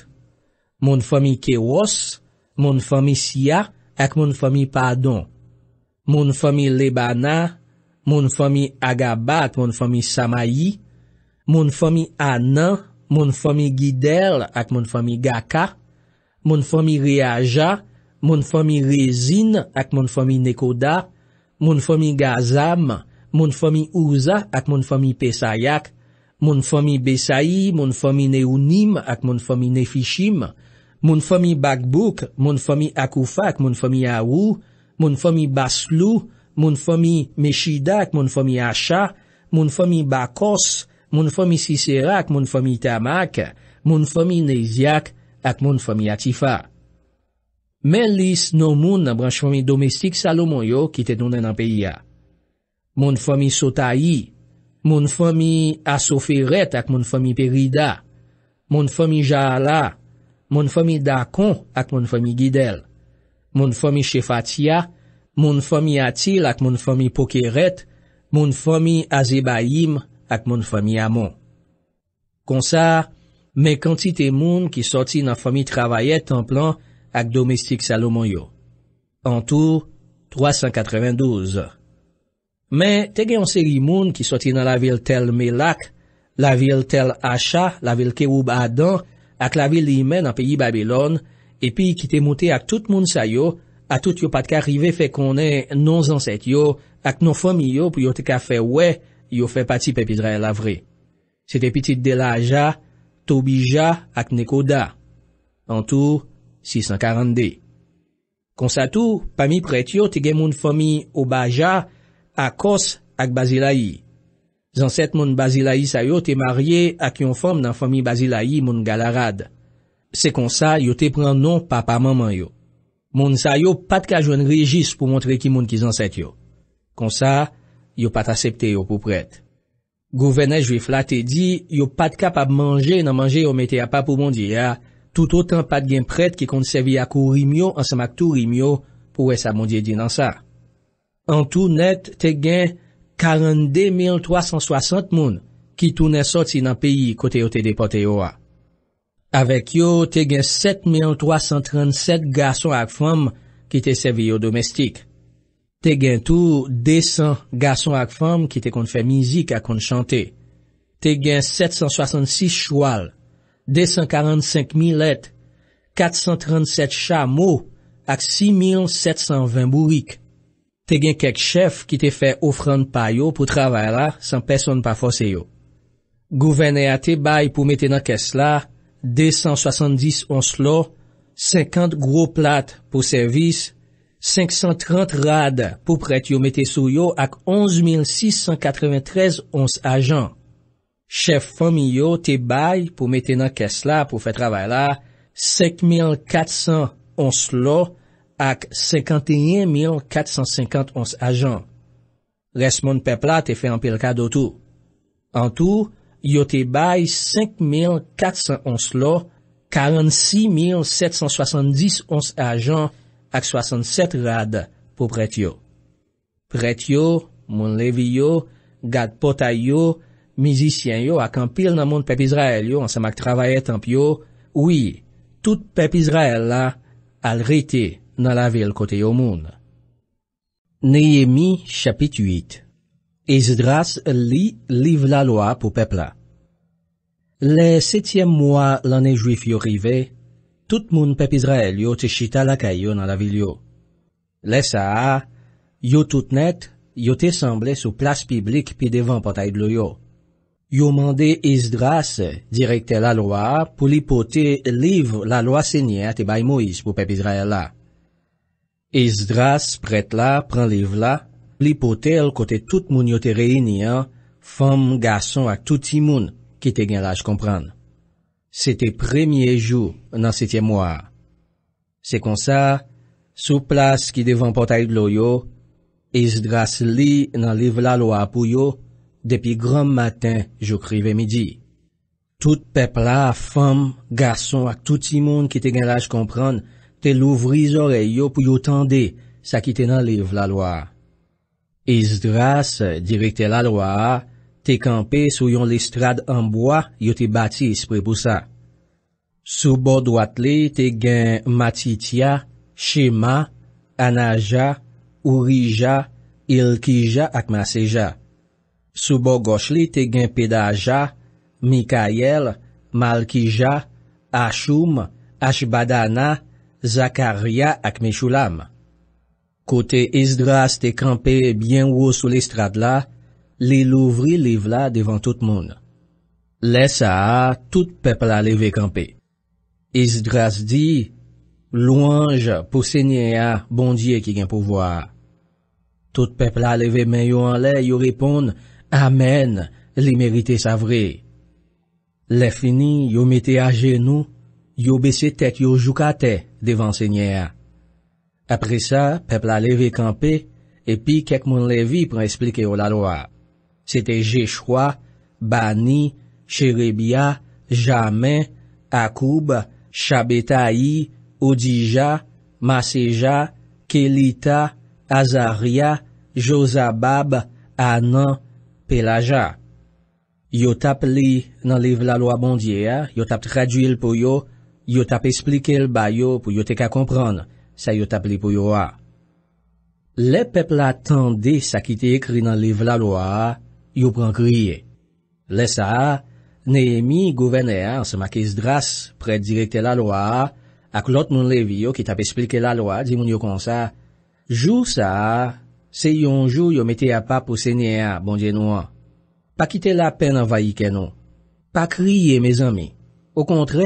moun fomi Kewos, moun fomi Sia, ak moun fomi Padon, moun fomi Lebana, moun fomi Agabat, moun fomi Samayi, moun fomi Anan, moun fomi Gidel, ak moun fomi Gaka, moun fomi reaja, moun fomi rezine ak moun fomi nekoda, moun fomi gazam, moun fomi uzha ak moun fomi pesayak, moun fomi besayi, moun fomi neunim ak moun fomi nefishim, moun fomi bakbuk, moun fomi akufak, moun fomi awu, moun fomi baslu, moun fomi meshida ak moun fomi asha, moun fomi bakos, moun fomi sisirak, moun fomi tamak, moun fomi neziyak, ak moun fòmi Atifa. Mè lis nou moun nan branj fòmi domestik Salomon yo ki te donen an peyi ya. Moun fòmi Sotayi, moun fòmi Asofiret, ak moun fòmi Perida, moun fòmi Jaala, moun fòmi Dakon, ak moun fòmi Gidel, moun fòmi Shefatia, moun fòmi Atil, ak moun fòmi Pokeret, moun fòmi Azebayim, ak moun fòmi Amon. Konsa, men kantite moun ki soti nan fomi travayet tan plan ak domestik Salomon yo. An tou, 392. Men, te gen anseri moun ki soti nan la vil tel Melak, la vil tel Asha, la vil Keoub Adan, ak la vil Limen an peyi Babylon, epi ki te mouti ak tout moun sayo, ak tout yo pat ka rive fe konen non zanset yo, ak non fomi yo pou yo te ka fe we yo fe pati pepi dra el avre. Se te pitit de la aja, Tobi Ja ak Nekoda, an tou 642. Konsa tou, pami pretyo te gen moun fomi Obaja ak Kos ak Bazilayi. Zanset moun Bazilayi sayo te marye ak yon fom nan fomi Bazilayi moun Galarad. Se konsa, yo te pren non papa maman yo. Moun sayo pat ka jwen regis pou montre ki moun ki zanset yo. Konsa, yo pat asepte yo pou pretyo. Gouvenè jwif la te di, yo pat kap ap manje nan manje yo metè a pa pou mondye ya, tout otan pat gen pred ki kont sevi akou rimyo ansamak tou rimyo pou wè sa mondye di nan sa. An tou net te gen 42.360 moun ki tou nesot si nan peyi kote yo te depote yo a. Awek yo te gen 7.337 gason ak fwam ki te sevi yo domestik. Te gen tou 200 gason ak fam ki te kon fè mizik ak kon chante. Te gen 766 choual, 245 milet, 437 chamo ak 6720 bourik. Te gen kek chef ki te fè ofran payo pou travay la san person pa fose yo. Gouvene a te bay pou mette nan kes la, 270 onslo, 50 gro plat pou servis, 530 rad pou pret yo mette sou yo ak 11,693 ons ajan. Chef fami yo te bay pou mette nan kes la pou fe trabay la, 5,400 ons lo ak 51,450 ons ajan. Resmon pepla te fe anpil ka do tou. An tou, yo te bay 5,400 ons lo, 46,770 ons ajan, ak 67 rad pou pret yo. Pret yo, moun levi yo, gad potay yo, mizisyen yo, ak anpil nan moun pep Izrael yo, ansem ak travaye tanp yo, oui, tout pep Izrael la, al rete nan la vil kote yo moun. Neyemi chapit 8 Ezidras li liv la loa pou pepla. Le setyem mwa lanen juif yo rivey, Tout moun pep Izrael yo te chita lakay yo nan la vil yo. Lesa a, yo tout net, yo te semble sou plas piblik pi devan patay dlo yo. Yo mande Izdras direkte la loa pou li pote liv la loa senye a te bay Moïse pou pep Izrael la. Izdras pret la, pran liv la, li pote el kote tout moun yo te reyini a, fam, gason ak touti moun ki te gen laj kompran. Se te premye jou nan sete mwa. Se konsa, sou plas ki devan potay gloyo, iz dras li nan liv la loa pou yo, depi gran matin jou krive midi. Tout pepla, fam, garson, ak touti moun ki te gen laj kompran, te louvri zore yo pou yo tende sa ki te nan liv la loa. Iz dras direkte la loa, te kampe sou yon listrad anboa yote batis prebousa. Soubo dwat li te gen Matitya, Shema, Anaja, Urija, Ilkija ak Maseja. Soubo goch li te gen Pedaja, Mikayel, Malkija, Ashum, Ashbadana, Zakaria ak Meshulam. Kote Izdras te kampe bien ou sou listrad la, Li louvri li vla devan tout moun. Le sa a, tout pepla le ve kampe. Iz dras di, louanj pou senye a bondye ki gen pou vwa. Tout pepla le ve men yo an le, yo repon, amen, li merite sa vre. Le fini, yo mete a genou, yo besi tek yo juka te devan senye a. Apre sa, pepla le ve kampe, epi kek moun le vi pran esplike yo la lwa. Sete Jechwa, Bani, Cherebia, Jamen, Akoub, Chabetayi, Odija, Maseja, Kelita, Azaria, Jozabab, Anan, Pelaja. Yo tap li nan liv la loa bondye, yo tap traduil pou yo, yo tap esplike l bayo pou yo te ka kompran, sa yo tap li pou yo a. Le pep la tende sa ki te ekri nan liv la loa a. yo pran kriye. Le sa, ne emi gouverne an, sema ki s'dras, pre direkte la lo a, ak lot moun levi yo, ki tap esplike la lo a, di moun yo kon sa, jou sa, se yon jou yo mette a pa pou sene a, bon djenou an, pa kite la pen avayike nou, pa kriye, me zami. Ou kontre,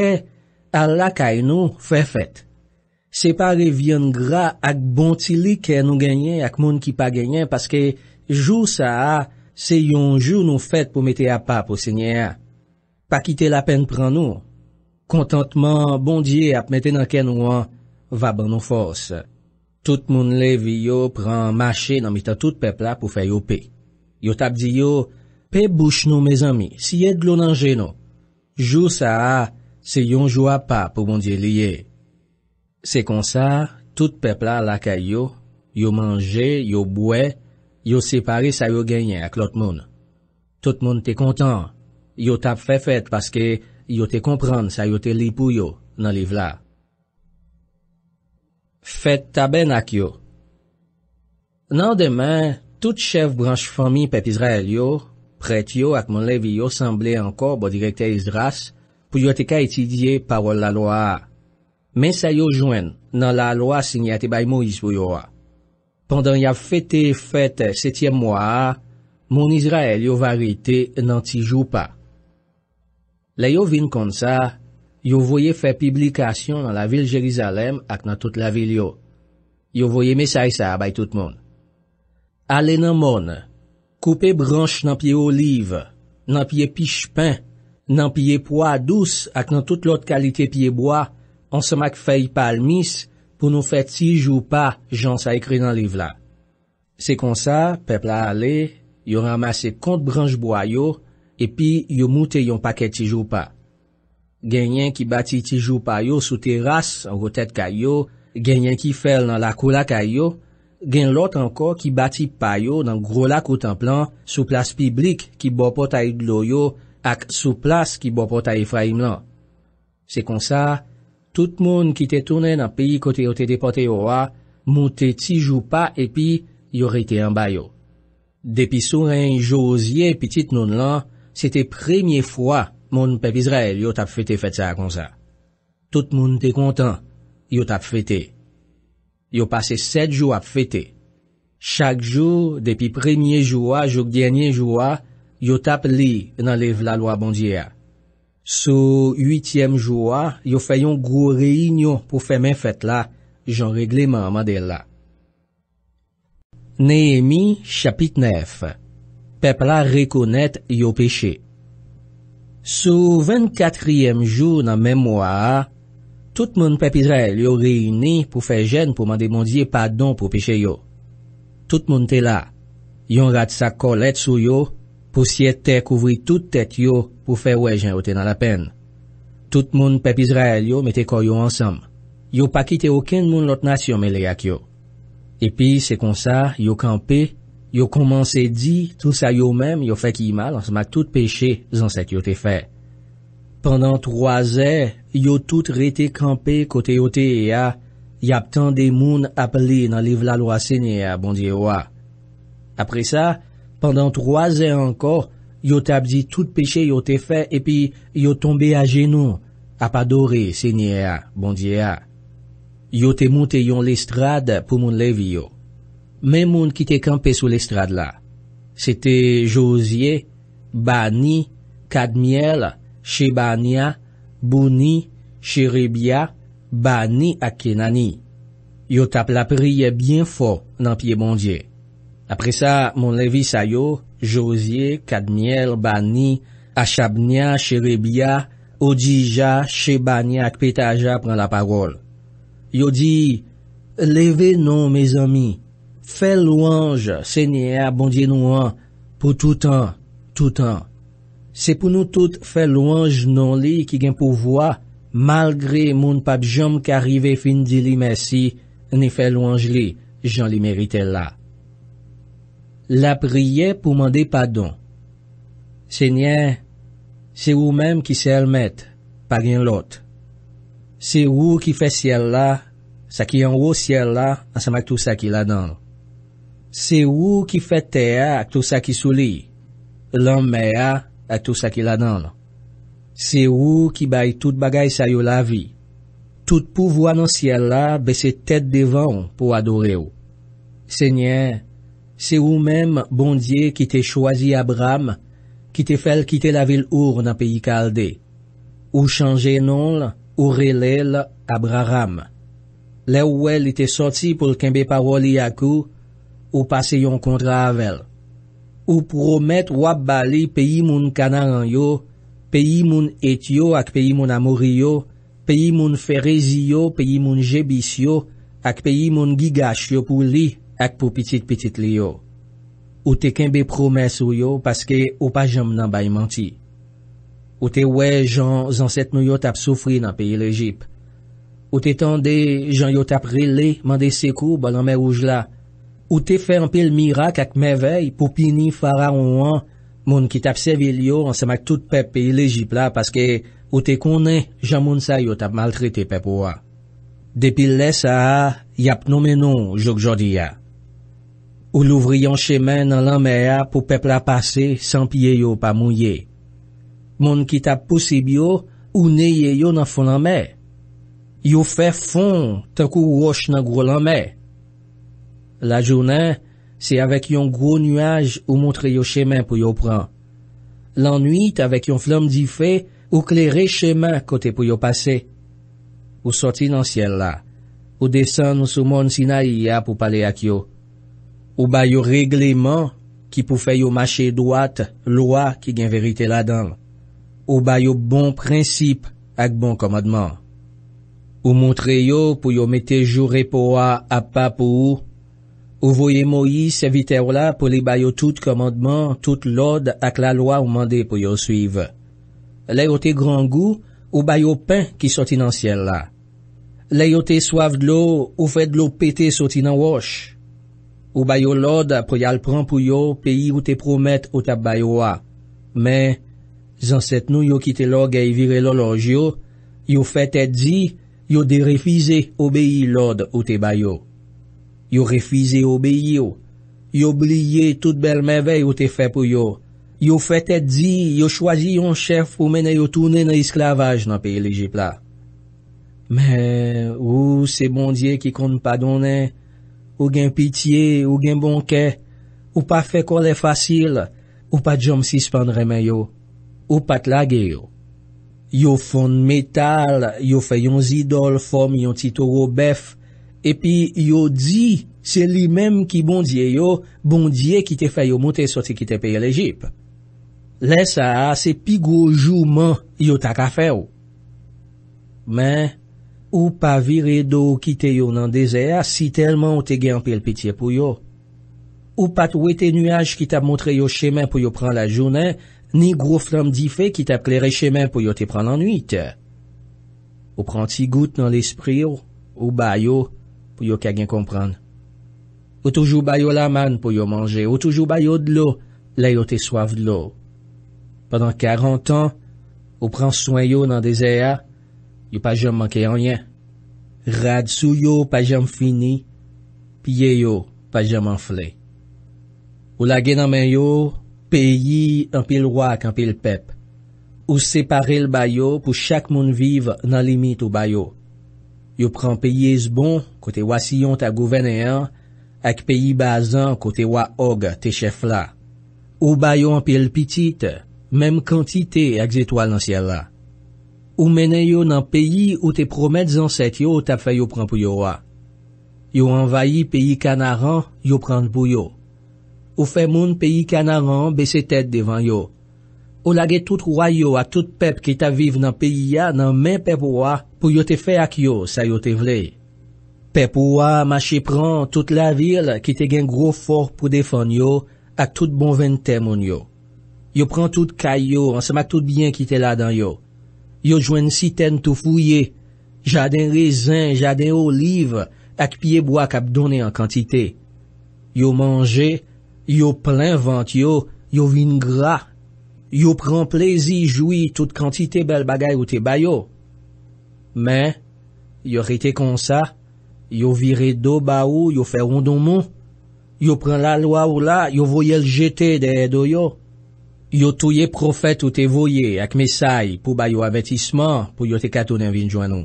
al la kay nou, fe fet. Se pa revyen gra, ak bontili ke nou genye, ak moun ki pa genye, paske, jou sa a, Se yonjou nou fèt pou mette apap ou se nye a, pa kite la pen pran nou, kontantman bondye ap mette nan ken ou an, vaban nou fòs. Tout moun lev yo pran mache nan mitan tout pepla pou fè yo pe. Yo tap di yo, pe bouch nou me zami, si yed glon anje nou. Jou sa a, se yonjou apap ou bondye liye. Se konsa, tout pepla lakay yo, yo manje, yo bwe, Yo separe sa yo genye ak lot moun. Tout moun te kontan. Yo tap fe fet paske yo te kompran sa yo te li pou yo nan liv la. Fet taben ak yo. Nan demen, tout chev branche fami pep Israel yo, pret yo ak mon lev yo semble ankor bo direkte Izras, pou yo te ka etidye parol la loa. Men sa yo jwen nan la loa sinyate baymou yis pou yo a. pandan yav fete fete setyem mwa, moun Izrael yo varete nan ti jou pa. Le yo vin kon sa, yo voye fe piblikasyon nan la vil Jerizalem ak nan tout la vil yo. Yo voye mesay sa bay tout moun. Ale nan moun, koupe branche nan piye oliv, nan piye pishpin, nan piye pwa dous ak nan tout lot kalite piye bwa, an semak fey palmis, pou nou fè tij ou pa jans a ekre nan liv la. Se kon sa, pepl a ale, yo ramase kont branj bo a yo, epi yo moute yon paket tij ou pa. Genyen ki bati tij ou pa yo sou teras an go tèt ka yo, genyen ki fel nan lakou lak a yo, gen lot anko ki bati pa yo nan gro lak ou templan sou plas piblik ki bo pot a yon lo yo ak sou plas ki bo pot a Efraim lan. Se kon sa, Tout moun ki te tounen nan peyi kote yo te depote yo wa, moun te ti jou pa epi yo rete yon bayo. Depi souren jou ozyen pitit non lan, sete premye fwa moun pep Israel yo tap fete fet sa kon sa. Tout moun te kontan, yo tap fete. Yo pase set jou ap fete. Chak jou, depi premye jou wa, jouk denye jou wa, yo tap li nan lev la lwa bondyea. Sou 8èm jou a, yo fè yon gro reynyon pou fè men fèt la, jen regleman man de la. Nehemi chapit 9. Pepla rekounet yo peche. Sou 24èm jou nan men mwa a, tout moun pepirel yo reyny pou fè jen pou man demondye padon pou peche yo. Tout moun te la. Yon rat sa kolet sou yo. pou sye te kouvri tout tet yo pou fe wè jen yo te nan la pen. Tout moun pep Izrael yo mette kò yo ansam. Yo pa kite okèn moun lot nasyon me le ak yo. Epi, se kon sa, yo kampe, yo komanse di, tout sa yo mèm yo fe ki ima lansmak tout peche zan se yo te fe. Pendan troazè, yo tout rete kampe kote yo te e a, yap tan de moun ap li nan liv la lo a senye a bondye o a. Apre sa, Pendan troazè ankor, yo tap di tout peche yo te fè epi yo tombe a jenou, apadori, senye a, bondye a. Yo te moute yon lestrade pou moun lev yo. Men moun ki te kampe sou lestrade la. Se te Josie, Bani, Kadmiel, Chebania, Bouni, Cheribia, Bani ak Kenani. Yo tap la priye byen fo nan piye bondye a. Apre sa, moun levi sayo, Josie, Kadmiel, Bani, Achabnia, Cherebia, Odija, Chebaniak, Petaja pran la parol. Yo di, levi nou, me zomi, fe louange, senyea, bondye nou an, pou tout an, tout an. Se pou nou tout fe louange nou li ki gen pou vwa, malgre moun papjom ki arrive fin di li mesi, ne fe louange li, jan li merite la. la priye pou mande padon. Senyen, se ou menm ki selmet, pa gen lot. Se ou ki fe siel la, sa ki an ou siel la, an sa mak tou sa ki la dan. Se ou ki fe te a, ak tou sa ki souli. Lan me a, ak tou sa ki la dan. Se ou ki bay tout bagay sa yo la vi. Tout pou voan an siel la, be se tet devan pou adore ou. Senyen, Se ou mem bondye ki te chwazi Abram, ki te fel kite la vil our nan peyi kalde. Ou chanje non, ou relel Abraram. Le ou el ite soti pou l'kenbe paroli akou, ou pase yon kontra avel. Ou pou romet wab bali peyi moun kanaran yo, peyi moun etyo ak peyi moun amori yo, peyi moun ferez yo, peyi moun jebis yo, ak peyi moun gigash yo pou lih. ak pou pitit-pitit li yo. Ou te kenbe promes ou yo paske ou pa jom nan bay manti. Ou te wej jan zanset nou yo tap soufri nan peyi lejip. Ou te tande jan yo tap rile mande sekou ba nan me ouj la. Ou te fe anpe l mirak ak mevey pou pini fara ou an moun ki tap seve li yo ansemak tout pey peyi lejip la paske ou te konen jan moun sa yo tap maltrete pey po a. Depi le sa a yap nou menon jok jodi a. Ou louvri yon chemen nan lamè a pou pepla pase san piye yo pa mouye. Moun kitap posibyo ou neye yo nan fon lamè. Yo fè fon takou wosh nan gro lamè. La jounen, se avek yon gro nuaj ou montre yo chemen pou yo pran. Lan nuit avek yon flam di fe ou klerè chemen kote pou yo pase. Ou soti nan sien la. Ou desen sou moun sina yi a pou pale ak yo. Ou bay yo regleman ki pou fè yo mache doat loa ki gen verite la dan. Ou bay yo bon prinsip ak bon komadman. Ou montre yo pou yo mette jure po a ap pa pou ou. Ou voye mo yi sevite ou la pou li bay yo tout komadman, tout lode ak la loa ou mande pou yo suive. Le yo te gran gou ou bay yo pen ki soti nan siel la. Le yo te suav de lo ou fè de lo pete soti nan wosh. ou bayo lode pou yal pran pou yo peyi ou te promette ou tab bayo a. Men, zanset nou yo kite log e y virelo loj yo, yo fet et di, yo de refize obeyi lode ou te bayo. Yo refize obeyi yo, yo blye tout bel mevey ou te fe pou yo, yo fet et di, yo chwazi yon chef pou menay yo toune nan esklavaj nan peyi lejipla. Men, ou se bondye ki kon padone, Ou gen pitiye, ou gen bonke, ou pa fe kol e fasil, ou pa jom sispandremen yo, ou pa tlagye yo. Yo fon metal, yo fe yon zidol, fom yon titoro bef, epi yo di, se li menm ki bondye yo, bondye ki te fay yo monte soti ki te peye l'Ejip. Lè sa, se pi gojouman yo ta ka fe yo. Men, Ou pa vire do ki te yo nan desea si telman ou te gen pèl pitiè pou yo. Ou pa tou ete nuaj ki te ap montre yo chemen pou yo pran la jounen, ni gro flam di fe ki te ap klere chemen pou yo te pran l'anuit. Ou pran ti gout nan l'esprit ou bayo pou yo kagyen kompran. Ou toujou bayo laman pou yo manje, ou toujou bayo dlo layo te swav dlo. Pendan karan tan, ou pran swen yo nan desea, Yo pa jom manke anyen. Rad sou yo pa jom fini, piye yo pa jom anfle. Ou lage nan men yo, peyi anpil wak anpil pep. Ou separe l bayo pou chak moun viv nan limit ou bayo. Yo pran peyi ezbon kote wasyon ta gouvene an, ak peyi bazan kote wak og te chef la. Ou bayo anpil pitite, mem kantite ak zetwal nan siel la. Ou menen yo nan peyi ou te promet zanset yo ou ta fe yo pran pou yo wa. Yo anvayi peyi kanaran, yo pran pou yo. Ou fe moun peyi kanaran, besetet devan yo. Ou lage tout ray yo a tout pep ki ta vive nan peyi ya nan men pep ou wa pou yo te fe ak yo sa yo te vle. Pep ou wa, machi pran, tout la vil ki te gen gro for pou defan yo ak tout bon ven temon yo. Yo pran tout kay yo, ansan mak tout bien ki te la dan yo. Yo jwen siten tou fouye, jaden rezen, jaden oliv, ak piye bwa kap donen an kantite. Yo manje, yo plen vant yo, yo vin gra, yo pran plezi, joui, tout kantite bel bagay ou te bayo. Men, yo rete konsa, yo vire do ba ou, yo fe rondou moun, yo pran la lwa ou la, yo voyel jete de edo yo. Yo touye profet ou te voye ak mesay pou bayo abetisman pou yo te katounen vinjou anou.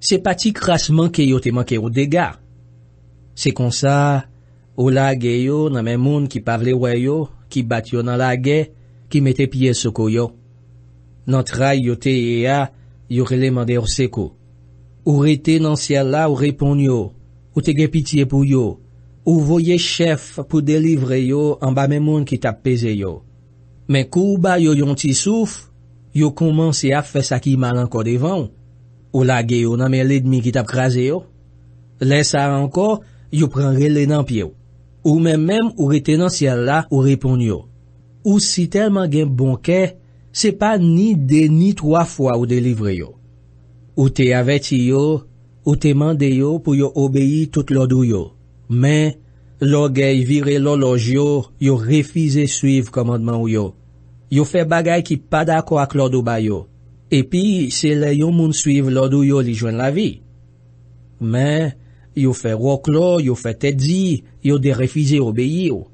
Se pati krasman ke yo te manke ou dega. Se konsa, ou la ge yo nan men moun ki pavle wè yo, ki bat yo nan la ge, ki metepye soukou yo. Nan trai yo te ea, yo releman de ou seko. Ou rete nan siya la ou repon yo, ou tege pitiye pou yo, ou voye chef pou delivre yo an ba men moun ki tap peze yo. Men kou ba yo yon ti souf, yo koumanse a fè sa ki mal anko devan, ou la ge yo nan men ledmi ki tap krasè yo. Lè sa anko, yo pran re lè nan pi yo, ou men menm ou re tenan siya la ou repon yo. Ou si telman gen bonke, se pa ni de ni 3 fwa ou de livre yo. Ou te avè ti yo, ou te mande yo pou yo obeyi tout lòdou yo. Lo gey vire lo loj yo, yo refize suiv komadman ou yo. Yo fe bagay ki pa dako ak lo do bayo. Epi, se le yo moun suiv lo do yo li jwen la vi. Men, yo fe roklo, yo fe tedzi, yo de refize obeyi yo.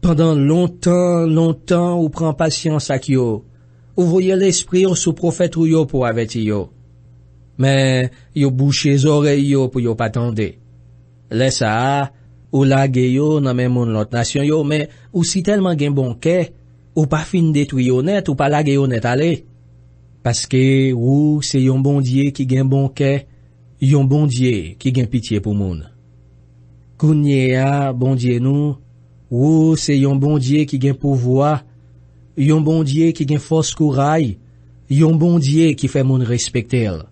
Pendan lontan, lontan, ou pran pasyans ak yo. Ou voye l'esprit ou sou profet ou yo pou aveti yo. Men, yo bouche zore yo pou yo patande. Le sa a, Ou la geyo nan men moun lot nasyon yo, men ou si telman gen bon ke, ou pa fin detuyo net, ou pa la geyo net ale. Paske ou se yon bondye ki gen bon ke, yon bondye ki gen pitiye pou moun. Kounye a bondye nou, ou se yon bondye ki gen pouvoa, yon bondye ki gen fos kou ray, yon bondye ki fe moun respekte el.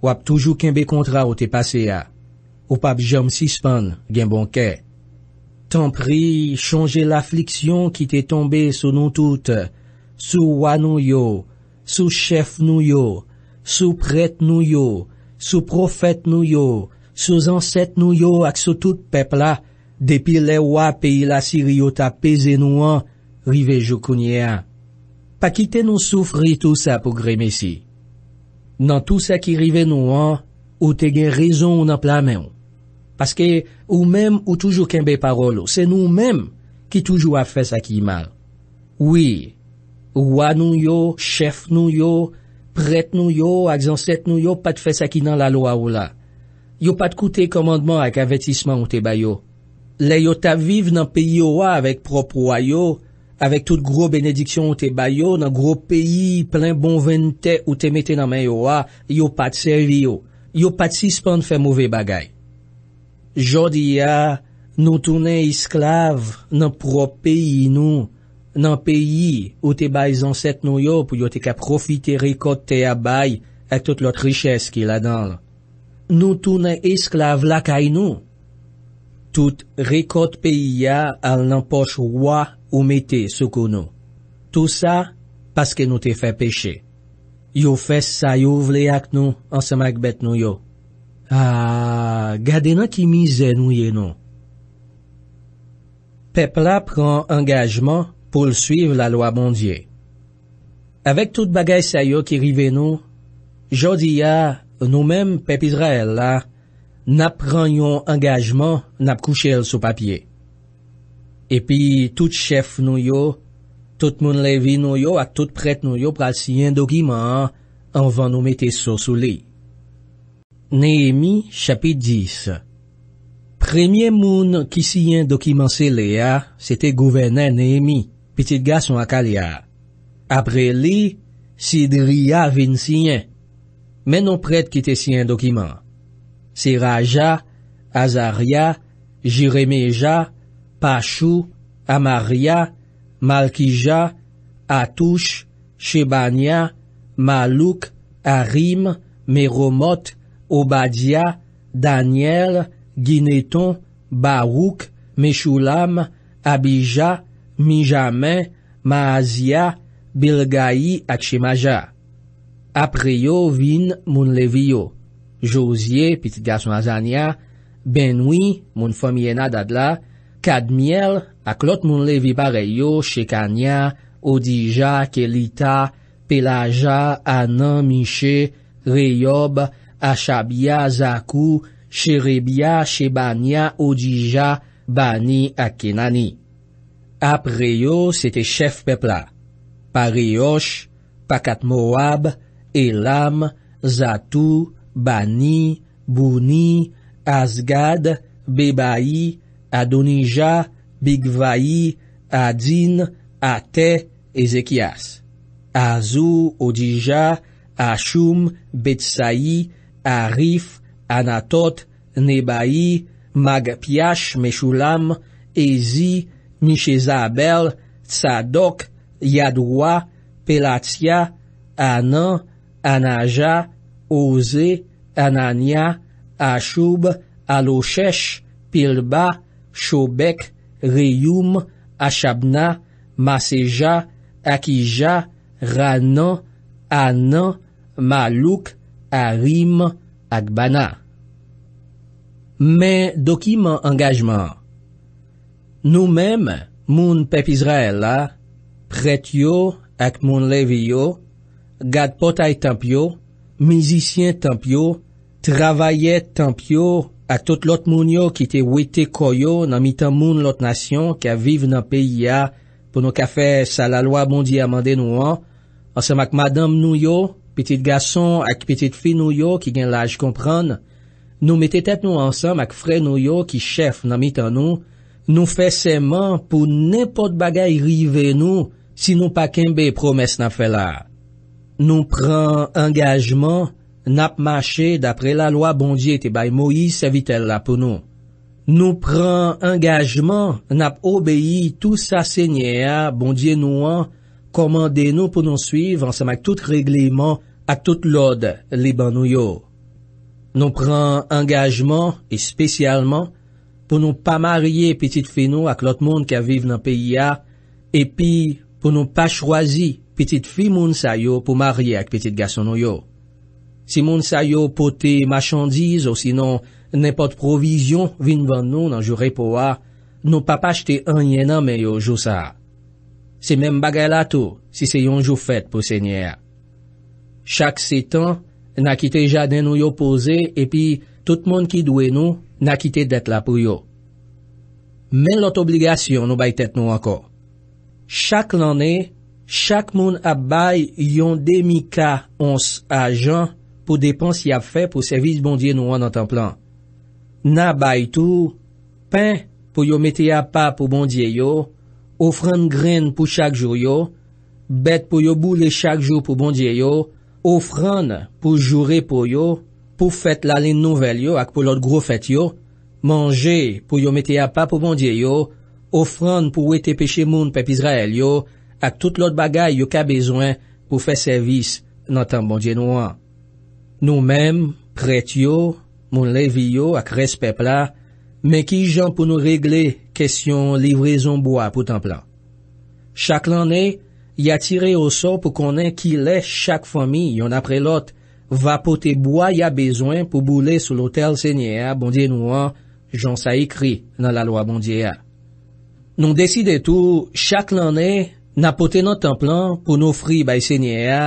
Wap toujou kenbe kontra ou te pase ya. ou pap Jom Sispon gen bonke. Tan pri, chonje la fliksyon ki te tombe sou nou tout, sou wwa nou yo, sou chef nou yo, sou pret nou yo, sou profet nou yo, sou zanset nou yo ak sou tout pepla, depi le wwa peyi la siri yo ta peze nou an, rive jou kounye an. Pa ki te nou soufri tout sa pou kremesi. Nan tout sa ki rive nou an, ou te gen rezon ou nan plan men ou. Paske ou mèm ou toujou kenbe parolo. Se nou mèm ki toujou a fè sakiman. Ouye, ouwa nou yo, chèf nou yo, prèt nou yo, ak zansèt nou yo, pat fè sakiman la lo a ou la. Yo pat koute komandman ak avètisman ou te bayo. Le yo ta vive nan peyi yo a avèk propro a yo, avèk tout gro benediksyon ou te bayo, nan gro peyi, plèm bon vènte ou te metè nan men yo a, yo pat seri yo. Yo pat sispan fè mouve bagay. Jodi ya, nou toune esklave nan pro peyi nou, nan peyi ou te bay zanset nou yo pou yo te ka profite rekote te ya bay ak tout lot riches ki la dan. Nou toune esklave lakay nou. Tout rekote peyi ya al nan poche wwa ou mete soukou nou. Tout sa, paske nou te fe peche. Yo fes sa yo vle ak nou ansamak bet nou yo. A, ah, gade nan ki mize nou ye nou. Pep la pran engajman pou l'suiv la loa bondye. Awek tout bagay sayo ki rive nou, jodi ya nou men Pep Israel la nap pran yon engajman nap kouche el sou papye. Epi tout chef nou yo, tout moun levi nou yo ak tout pret nou yo pral siyen dokiman anvan nou mete sou sou liye. Nehemi, chapit 10 Premye moun ki siyen dokiman se le a, se te gouvenen Nehemi, pitit gason akal ya. Apre li, sidri ya vin siyen. Menon pred ki te siyen dokiman. Se Raja, Azaria, Jiremeja, Pachou, Amaria, Malkija, Atouche, Chebanya, Malouk, Arim, Meromot, Koum, Obadia, Daniel, Gineton, Barouk, Meshoulam, Abija, Mijamen, Maazia, Bilgayi ak Che Maja. Apreyo vin moun leviyo. Josye, pitit gason azanya, Benwi, moun fomye na dadla, Kadmiel, ak lot moun levipareyo, Chekanya, Odija, Kelita, Pelaja, Anan, Miche, Riyob, Mishan, a shabya zakou, sherebya shebanya odija, bani a kenani. Ap reyo sete chef pepla, pariyosh, pakatmohab, elam, zatou, bani, buni, azgad, beba'i, adonija, bigvayi, adin, ate, ezekyas. Azou odija, ashum, betsayi, Arif, Anatot, Nebai, Magpiyash, Meshulam, Ezi, Nishizabel, Tzadok, Yadwa, Pelatia, Anan, Anaja, Oze, Ananya, Achoub, Aloshech, Pilba, Choubek, Reyoum, Achabna, Maseja, Akija, Ranan, Anan, Malouk, a rim ak bana. Men do ki man angajman? Nou men, moun pep Izrael la, pret yo ak moun leve yo, gad potay tanp yo, mizisyen tanp yo, travaye tanp yo, ak tout lot moun yo ki te wete koyo nan mitan moun lot nasyon ki aviv nan peyi ya pou nou kafe salalwa bondi amande nou an, ansen mak madam nou yo, Petit gason ak petit fi nou yo ki gen laj kompran, nou metetet nou ansam ak fre nou yo ki chef nan mitan nou, nou fe seman pou nepot bagay rive nou si nou pa kembe promes nan fe la. Nou pran angajman nap mache dapre la loa bondye te bay Moïse evitel la pou nou. Nou pran angajman nap obeye tout sa se nye a bondye nou an Komande nou pou nou swiv ansan mak tout regleman ak tout lode liban nou yo. Nou pran angajman, e spesyalman, pou nou pa marye petite fi nou ak lot moun ki aviv nan peyi ya, epi pou nou pa chwazi petite fi moun sa yo pou marye ak petite gaso nou yo. Si moun sa yo pote machandiz ou sinon nepot provizyon vin van nou nan jure po a, nou pa pa chete an yenan me yo jou sa a. Se men bagay la tou, se se yon jou fèt pou sènyè a. Chak se tan, na kite jaden nou yo pose, epi, tout moun ki dwe nou, na kite det la pou yo. Men lot obligasyon nou bay tet nou anko. Chak lanè, chak moun ap bay yon demi ka ons ajan pou depans yap fè pou servis bondye nou an an tan plan. Na bay tou, pen pou yo metye a pa pou bondye yo, Ofran gren pou chak jou yo, bet pou yo boule chak jou pou bondye yo, ofran pou jure pou yo, pou fet la lin nouvel yo ak pou lot gro fet yo, manje pou yo mete apa pou bondye yo, ofran pou wete peche moun pep Izrael yo, ak tout lot bagay yo ka bezwen pou fe servis nan tan bondye nou an. Nou menm, kret yo, moun levi yo ak respepla, men ki jan pou nou regle? kèsyon livrezon bwa pou templan. Chak lanè, ya tire osò pou konen ki lè chak fami yon apre lot va pote bwa ya bezwen pou boule sou lotel sènyè ya bondye nouan jan sa yikri nan la loa bondye ya. Nou deside tou, chak lanè, na pote nan templan pou nou fri bay sènyè ya,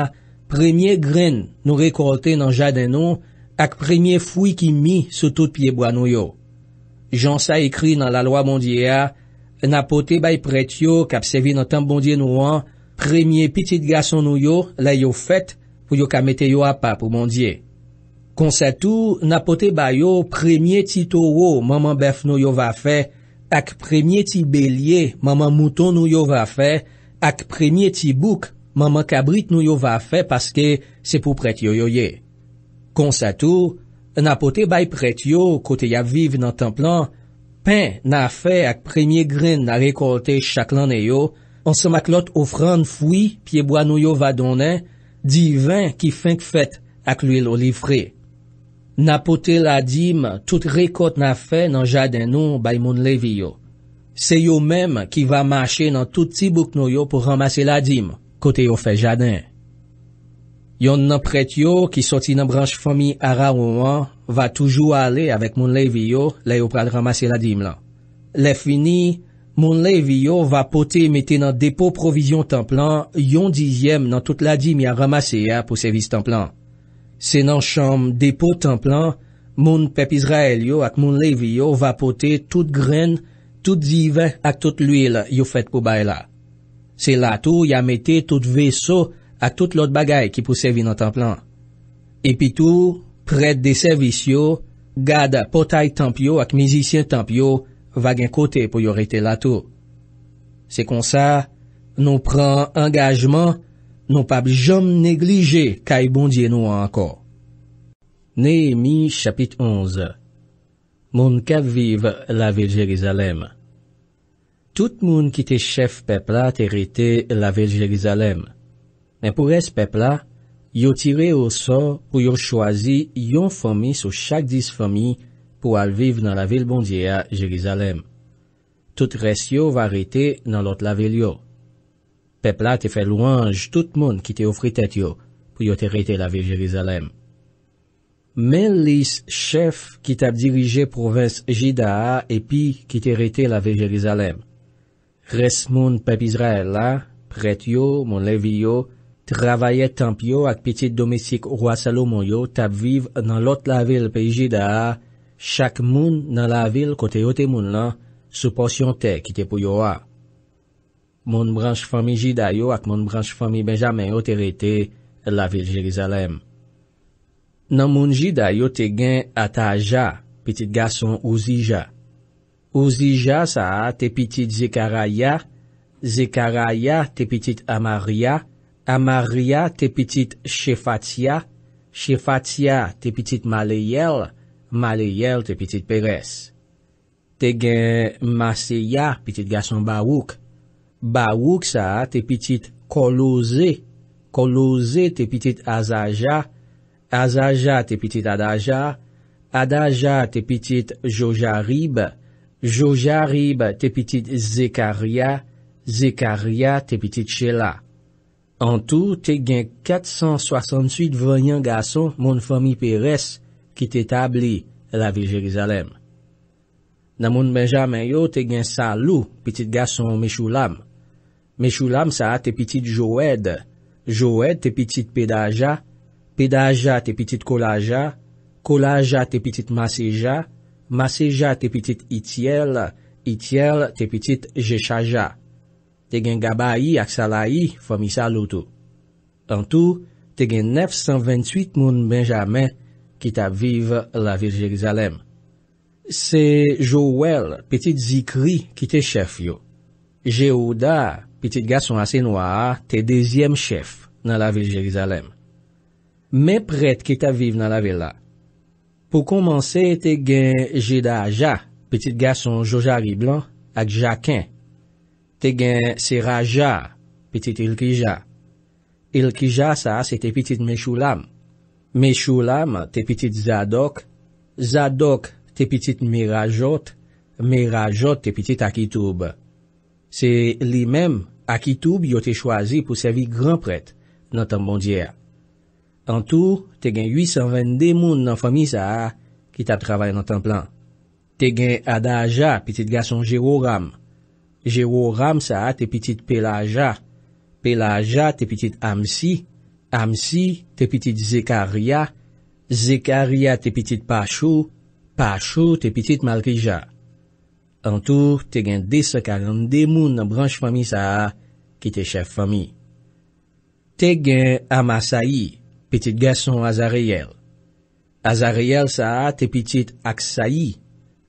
premye gren nou rekote nan jaden nou ak premye fwi ki mi sou tout piye bwa nou yo. jan sa ekri nan la loa mondye a, napote bay pret yo kap sevi nan tanp mondye nou an, premye pitit gason nou yo la yo fet pou yo kamete yo apapou mondye. Konsatu, napote bay yo premye ti towo maman bef nou yo va fe, ak premye ti belye maman mouton nou yo va fe, ak premye ti bouk maman kabrit nou yo va fe, paske se pou pret yo yo ye. Konsatu, Na pote bay pretyo kote ya vive nan templan, pen na fe ak premye grin na rekolte chaklan e yo, ansema klot ofran fwi piye boan nou yo va donen, divan ki fink fet ak luy lo livre. Na pote la dim, tout rekot na fe nan jaden nou bay moun levye yo. Se yo mem ki va mache nan tout ti bouk nou yo pou ramase la dim kote yo fe jaden. Yon nan pretyo ki soti nan branj fomi ara ou an va toujou ale avèk moun levi yo le yo pral ramase la dim lan. Le fini, moun levi yo va pote mette nan depo provizyon tan plan yon dizyem nan tout la dim ya ramase ya pou servis tan plan. Se nan chanm depo tan plan, moun pep Israel yo ak moun levi yo va pote tout gren, tout zive ak tout l'uil yo fet pou bay la. Se la tou, ya mette tout veso ak tout lot bagay ki pou sevi nan tan plan. Epi tou, pred de servis yo, gada potay tanp yo ak mizisyen tanp yo, vagen kote pou yo rete la tou. Se kon sa, nou pran angajman, nou pa jom neglije kaj bondye nou ankon. Neymi chapit 11 Moun ka vive la vel Jerizalem Tout moun ki te chef pepla te rete la vel Jerizalem. Men pou res pepla, yo tire yo so pou yo chwazi yon fomi sou chak dis fomi pou al viv nan la vil bondye a Jerizalem. Tout res yo va rete nan lot la vil yo. Pepla te fe louange tout moun ki te ofri tete yo pou yo te rete la vil Jerizalem. Men lis chef ki te ap dirije provins Jidaha epi ki te rete la vil Jerizalem. Res moun pep Israel la, pret yo, moun lev yo. Ravaye tanp yo ak pitit domestik Roi Salomon yo tap viv nan lot la vil pe ji da a, chak moun nan la vil kote yo te moun lan, sou porsyon te ki te pou yo a. Moun branj fami ji da yo ak moun branj fami Benjamin yo te rete la vil Jerizalem. Nan moun ji da yo te gen ata a ja, pitit gason ouzi ja. Ouzi ja sa a te pitit Zekaraya, Zekaraya te pitit Amaria, Amaria te pitit Shefatia, Shefatia te pitit Malayel, Malayel te pitit Peres. Tegen Maseya pitit Gason Bawouk, Bawouk sa te pitit Kolouze, Kolouze te pitit Azaja, Azaja te pitit Adaja, Adaja te pitit Jojaribe, Jojaribe te pitit Zekaria, Zekaria te pitit Chela. An tou te gen 468 vrenyan gason moun fami pe res ki te tabli la vil Jerizalem. Nan moun menja men yo te gen sa lou pitit gason mechou lam. Mechou lam sa te pitit joed. Joed te pitit pedaja. Pedaja te pitit kolaja. Kolaja te pitit maseja. Maseja te pitit ityel. Ityel te pitit jeshaja. te gen Gabayi ak Salayi fomisa loutou. Tantou, te gen 928 moun Benjamè ki ta vive la vil Jerizalem. Se Jouel, petit Zikri, ki te chef yo. Jeouda, petit gason ase Noa, te dezyem chef nan la vil Jerizalem. Men pret ki ta vive nan la vil la. Po komanse, te gen Jedaja, petit gason Jojari Blan, ak Jakin. te gen Seraja, petit Ilkija. Ilkija sa se te petit Meshulam. Meshulam te petit Zadok. Zadok te petit Mirajot. Mirajot te petit Akitub. Se li men Akitub yo te chwazi pou servi granpret nan tan bondyer. An tou, te gen 822 moun nan fami sa ki tap travay nan tan plan. Te gen Adaja petit Gasonjero Ram. Jewo Ram sa a te pitit Pelaja, Pelaja te pitit Amsi, Amsi te pitit Zekaria, Zekaria te pitit Pachou, Pachou te pitit Malrija. Antou te gen desa kagande moun nan branj fami sa a, ki te chef fami. Te gen Amasayi, pitit gason Azariel. Azariel sa a te pitit Aksayi,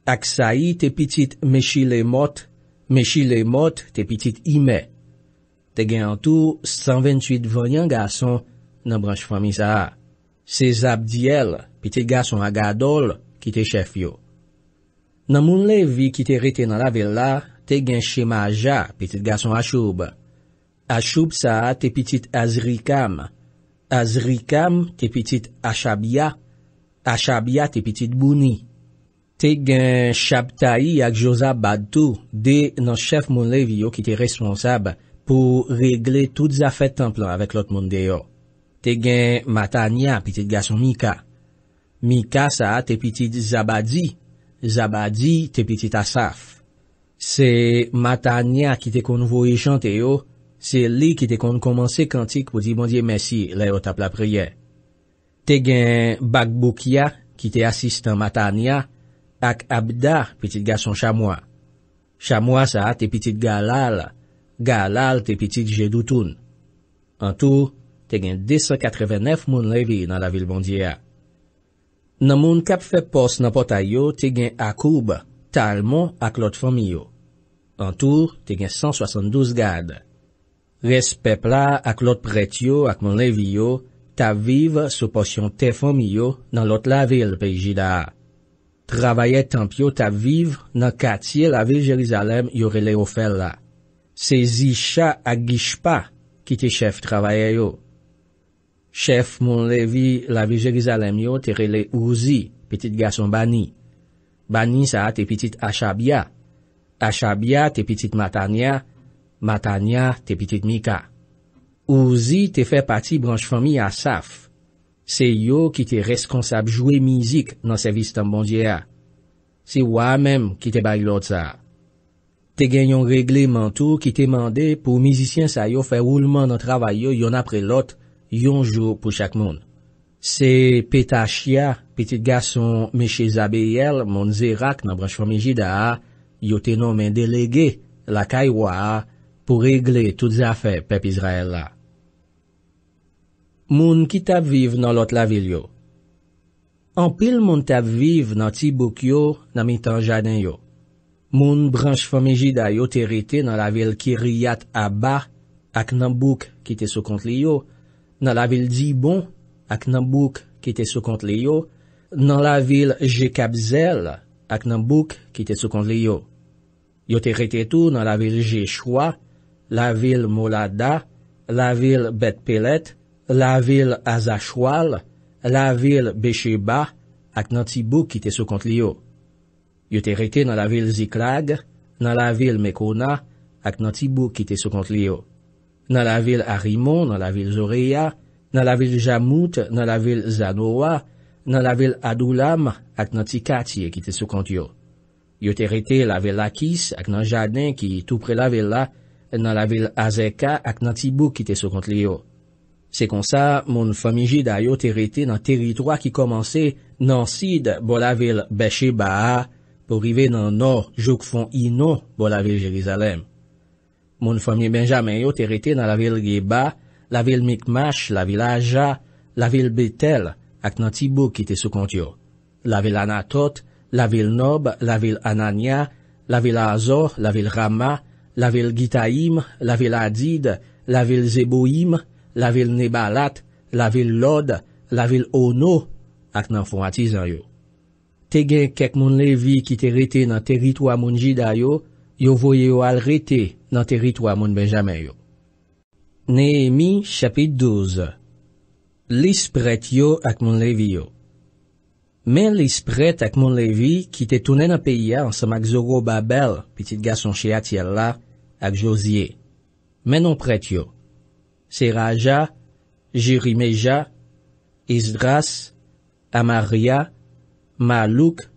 Aksayi te pitit Meshile Motte, Meshi le mot te pitit ime. Te gen an tou 128 vonyan gason nan branj fami sa a. Se zap di el pi te gason agadol ki te chef yo. Nan moun le vi ki te rete nan la vel la, te gen shema a ja pi te gason a choub. A choub sa a te pitit azrikam. Azrikam te pitit achabya. Achabya te pitit bouni. Te gen Shabtayi ak Jozab Baddou, de nan chef moun lev yo ki te responsab pou regle tout za fèt tan plan avèk lot moun de yo. Te gen Matanya, pitit gason Mika. Mika sa te pitit Zabadji. Zabadji te pitit Asaf. Se Matanya ki te kon voye jante yo, se li ki te kon komanse kantik pou di moun diye mesi la yo tap la priye. Te gen Bakboukia ki te asistan Matanya. ak abdar pitit gason chamwa. Chamwa sa te pitit galal, galal te pitit jedoutoun. An tou, te gen 1089 moun levi nan la vil bondiya. Nan moun kap fe pos nan potay yo, te gen akoub, talmon ak lot fomiyo. An tou, te gen 172 gad. Respepla ak lot pret yo ak moun levi yo, ta viv sou posyon te fomiyo nan lot la vil pe jida a. Travaye tanp yo ta viv nan katiye la vil jelizalem yo rele yo fel la. Se zi chan agish pa ki te chef travaye yo. Chef mon levi la vil jelizalem yo te rele Uzi, petit gason Bani. Bani sa te petit Achabia. Achabia te petit Matanya. Matanya te petit Mika. Uzi te fe pati branj fami Asaf. Se yo ki te reskonsab jwe mizik nan servis tan bondye a. Se wame mèm ki te bay lòt sa. Te gen yon regle mantou ki te mande pou mizisyen sa yo fè oulman nan travay yo yon apre lòt yon jò pou chak moun. Se peta chia, petit gason meche Zabeyel, moun Zerak nan branj fòmijida a, yo te nomen delege lakay waa pou regle tout zafè pep Izrael la. Moun ki tap viv nan lot la vil yo. Anpil moun tap viv nan ti bouk yo nan mitan jaden yo. Moun branj famenji da yo terete nan la vil Kiryat Aba ak nan bouk ki te sou kont li yo. Nan la vil Dibon ak nan bouk ki te sou kont li yo. Nan la vil Jekabzel ak nan bouk ki te sou kont li yo. Yo terete tou nan la vil Jechwa, la vil Molada, la vil Betpelet. la vil Asachwal, la vil Becheba ak nan Tibou kite soukont liyo. Yo terite nan la vil Ziklag, nan la vil Mekona ak nan Tibou kite soukont liyo. Na la vil Arimon, nan la vil Zoreya, nan la vil Jamout, nan la vil Zanowa, nan la vil Adoulam ak nan Tikatye kite soukont liyo. Yo terite la vil Lakis ak nan Jadin ki toupre la vil la, nan la vil Azeka ak nan Tibou kite soukont liyo. Se kon sa, moun fami jida yo terete nan teritwa ki komanse nan Sid bo la vil Beshe Ba'a pou rive nan Nor Joukfon Ino bo la vil Jerizalem. Moun fami Benjam yo terete nan la vil Geba, la vil Mikmash, la vil Aja, la vil Betel ak nan Tibou ki te soukontyo, la vil Anatot, la vil Nob, la vil Anania, la vil Azor, la vil Rama, la vil Gitaim, la vil Adid, la vil Zeboim, la vil Nebalat, la vil Lod, la vil Ono, ak nan fon atizan yo. Te gen kek moun Levi ki te rete nan teritwa moun jida yo, yo voye yo al rete nan teritwa moun benjamen yo. Nehemi, chapit 12 Lispretyo ak moun Levi yo Men lispretyo ak moun Levi ki te tounen an peyi an, seman ak Zoro Babel, pitit gason sheyat yalla, ak Josye. Menon pretyo. Seraja, Jerimeja, Izdras, Amaria, Malouk,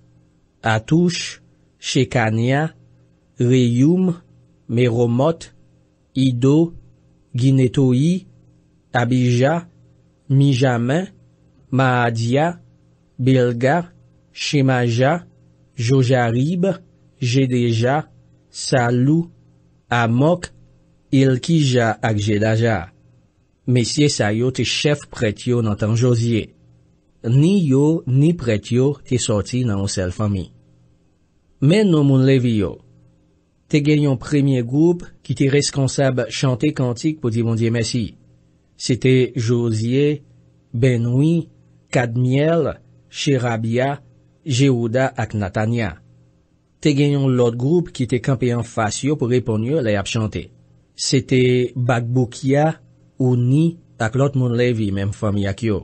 Atouche, Chekania, Reyoum, Meromot, Ido, Ginetoui, Abija, Mijama, Maadia, Belga, Shemaja, Jojarib, Jedeja, Salou, Amok, Ilkija ak Jedeja. Mesye sa yo te chef pret yo nan tan Josie. Ni yo ni pret yo te soti nan ou sel fami. Men nou moun levi yo. Te genyon premye goup ki te reskonsab chante kantik pou di moun diye mesye. Se te Josie, Benoui, Kadmiel, Cherabia, Jehuda ak Natanya. Te genyon lot goup ki te kampen fasyo pou repon yo le ap chante. Se te Bakboukia, ou ni tak lot moun levi mem fami a kyo.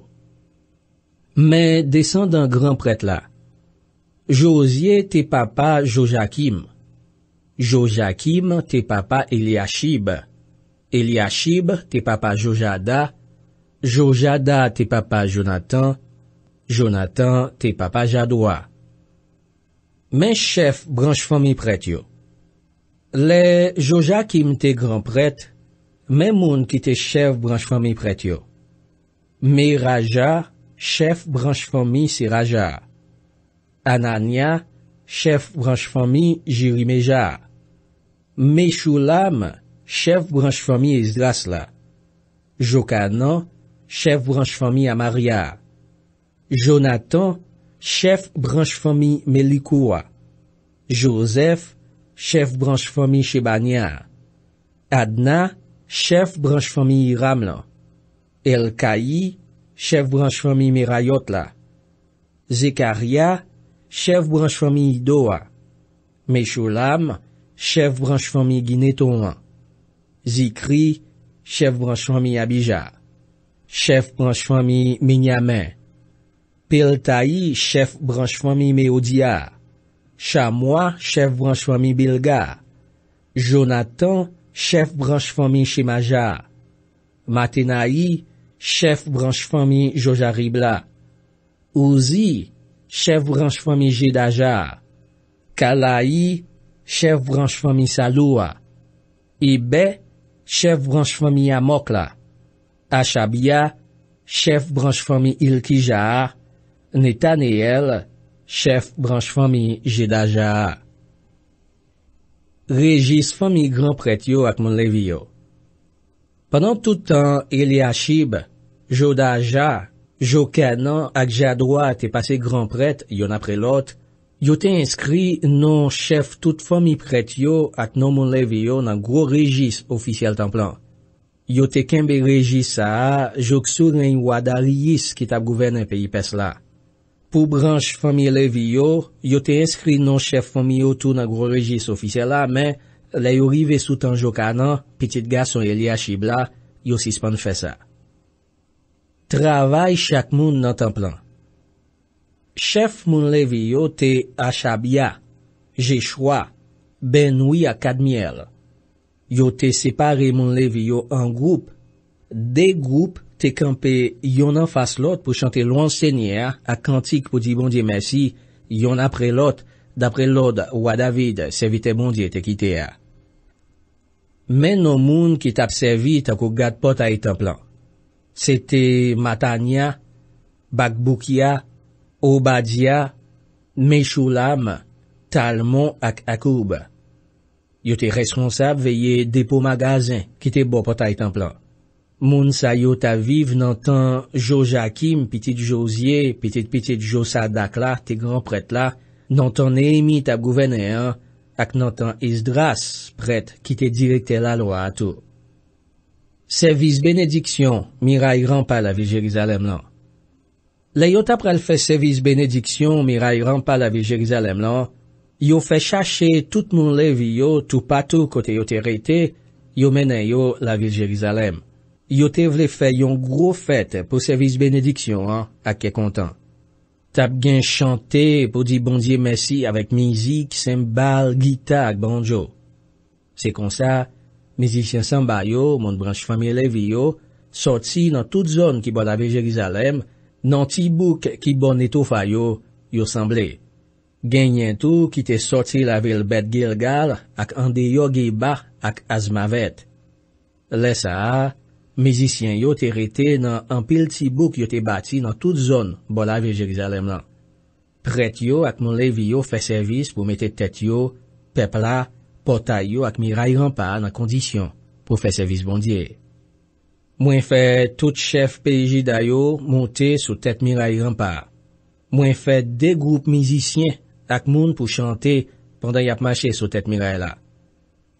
Men, desan dan gran prete la. Josye te papa Jojakim. Jojakim te papa Eliashib. Eliashib te papa Jojada. Jojada te papa Jonathan. Jonathan te papa Jadwa. Men, chef branj fami prete yo. Le Jojakim te gran prete, Mè moun ki te chèf branjfami prètyo. Mè Raja, chèf branjfami si Raja. Ananya, chèf branjfami jirimeja. Mè Choulam, chèf branjfami izlasla. Jokanon, chèf branjfami Amaria. Jonathan, chèf branjfami Melikoua. Joseph, chèf branjfami Chebanya. Adnan, chèf branjfami Melikoua. Chef branchefamil Ramlan. Elkayi. Chef branchefamil Merayotla. Zekaria. Chef branchefamil Doa. Mesho Lam. Chef branchefamil Gineton. Zikri. Chef branchefamil Abija. Chef branchefamil Minyamin. Peltayi. Chef branchefamil Meodia. Chamwa. Chef branchefamil Bilga. Jonathan. Chef Branchefamie Chimajar, Matenayi, Chef Branchefamie Jojaribla, Uzi, Chef Branchefamie Jedajar, Kalayi, Chef Branchefamie Saloua, Ibe, Chef Branchefamie Amokla, Achabia, Chef Branchefamie Ilkijar, Netanel, Chef Branchefamie Jedajar. REGIS FOMI GRAN PRÈTYO AK MONLEVIO Pendan toutan Eliachib, Jodaja, Jokanon ak Jadwa te pase gran prèt yon apre lot, yote inskri non chef tout Fomi prèt yo ak non Monlevio nan gro regis ofisyel templan. Yote kembe regis sa a, Joksuren wadari yis kit ap gouvenen peyi pes la. Pou branj famye levye yo, yo te eskri nan chef famye yo tou nan gro rejis ofisye la, men, la yo rive sou tanjok anan, pitit gason yeli a chib la, yo sispan fè sa. Travay chak moun nan tan plan. Chef moun levye yo te achab ya, je chwa, ben wye akad miel. Yo te separe moun levye yo an goup, de goup, te kampe yon an fas lot pou chante loun sènyè a kantik pou di bondye mersi yon apre lot, dapre lot wadavid servite bondye te kite ya. Men nou moun ki tap servite akou gad pot a itan plan. Sete Matanya, Bakboukia, Obadia, Meshoulam, Talmon ak Akoub. Yo te responsab veye depo magazin kite bo pot a itan plan. Moun sa yot aviv nan tan Joja Kim, pitit Josye, pitit pitit Josadak la, te gran pret la, nan tan Nehemi tab gouvene an, ak nan tan Isdras pret ki te direkte la loa atou. Servis benediksyon mi rayran pa la vil Jerizalem lan. Le yot aprel fe servis benediksyon mi rayran pa la vil Jerizalem lan, yo fe chache tout moun lev yo tou patou kote yo te reyte, yo menen yo la vil Jerizalem. yo te vle fè yon gro fèt pou servis benediksyon an ak ke kontan. Tap gen chante pou di bondye mesi avèk mizi ki se mbal gita ak banjo. Se kon sa, mizi chen samba yo, moun branj famye lev yo, soti nan tout zon ki bon avè Jerizalem, nan ti bouk ki bon neto fay yo, yo sanble. Gen yentou ki te soti la vil bet gil gal ak andeyo gey bak ak azmavet. Le sa a, Mezisyen yo te rete nan anpil tibou ki yo te bati nan tout zon bola Virjegizalem lan. Pret yo ak moun lev yo fe servis pou mette tet yo, pepla, pota yo ak miray rampa nan kondisyon pou fe servis bondye. Mwen fe tout chef peji dayo monte sou tet miray rampa. Mwen fe de group mezisyen ak moun pou chante pandan yap mache sou tet miray la.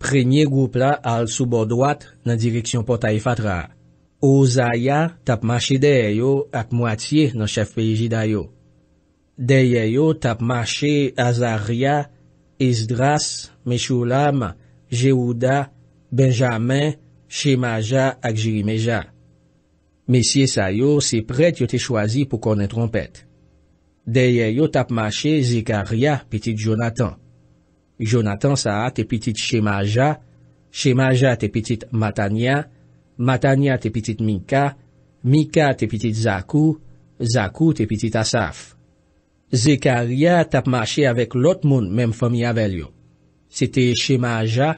Prenye goup la al soubo dwat nan direksyon potay fatra. O Zaya tapmache deye yo ak mwatiye nan chef peji dayo. Deye yo tapmache Azaria, Izdras, Meshulam, Jehuda, Benjamin, Shemaja ak Jirimeja. Mesye sayo se pret yote chwazi pou konen trompet. Deye yo tapmache Zikaria, Petit Jonathan. Jonathan sa te pitit Shemaja, Shemaja te pitit Matanya, Matanya te pitit Mika, Mika te pitit Zaku, Zaku te pitit Asaf. Zekaria tapmache avek lot moun menm fomi avel yo. Sete Shemaja,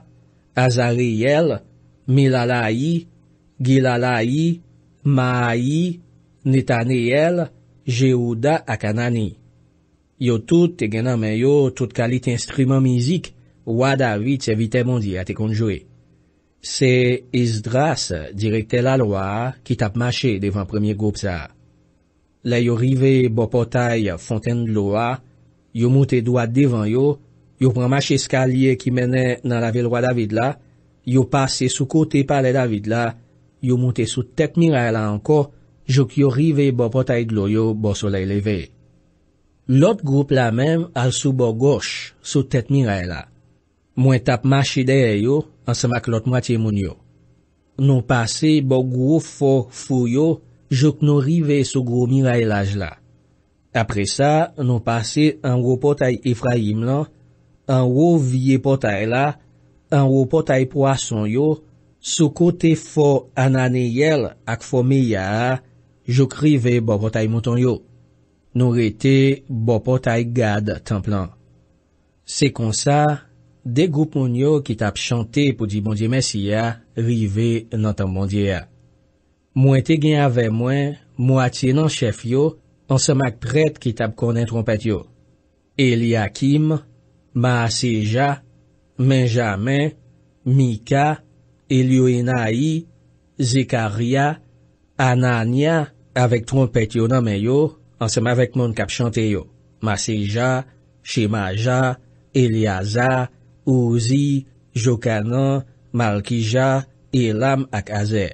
Azariyele, Milalai, Gilalai, Maai, Netanyele, Jehuda ak Anani. Yo tout te genan men yo tout kalite instrument mizik wwa David se vitè mondi a te konjouye. Se iz dras direkte la loa ki tap mache devan premye goup sa. Le yo rive bo potay fonten loa, yo moute doa devan yo, yo pran mache skalye ki menè nan la vil wwa David la, yo pase sou kote pale David la, yo moute sou tekmire la anko jok yo rive bo potay loa yo bo solei leveye. Lot grop la menm al sou bo gors sou tet miray la. Mwen tap mashideye yo ansan mak lot matye moun yo. Non pase bo grop fo fo yo jok nou rive sou grop miray laj la. Apre sa, non pase an grop potay Efraim la, an grop vie potay la, an grop potay poason yo, sou kote fo anane yel ak fo meya a, jok rive bo potay mouton yo. Nou rete bopo tay gade tan plan. Se kon sa, de goup moun yo ki tap chante pou di bondye mesiya rive nan tan bondye ya. Mwen te gen avè mwen, mwen atye nan chef yo, an semak pret ki tap konen trompet yo. Eliakim, Maaseja, Menjame, Mika, Elioenayi, Zekaria, Ananya, avek trompet yo nan men yo, Ansem avek moun kap chante yo. Masi Ja, Chema Ja, Elia Za, Uzi, Jokanan, Malki Ja, Elam ak Aze.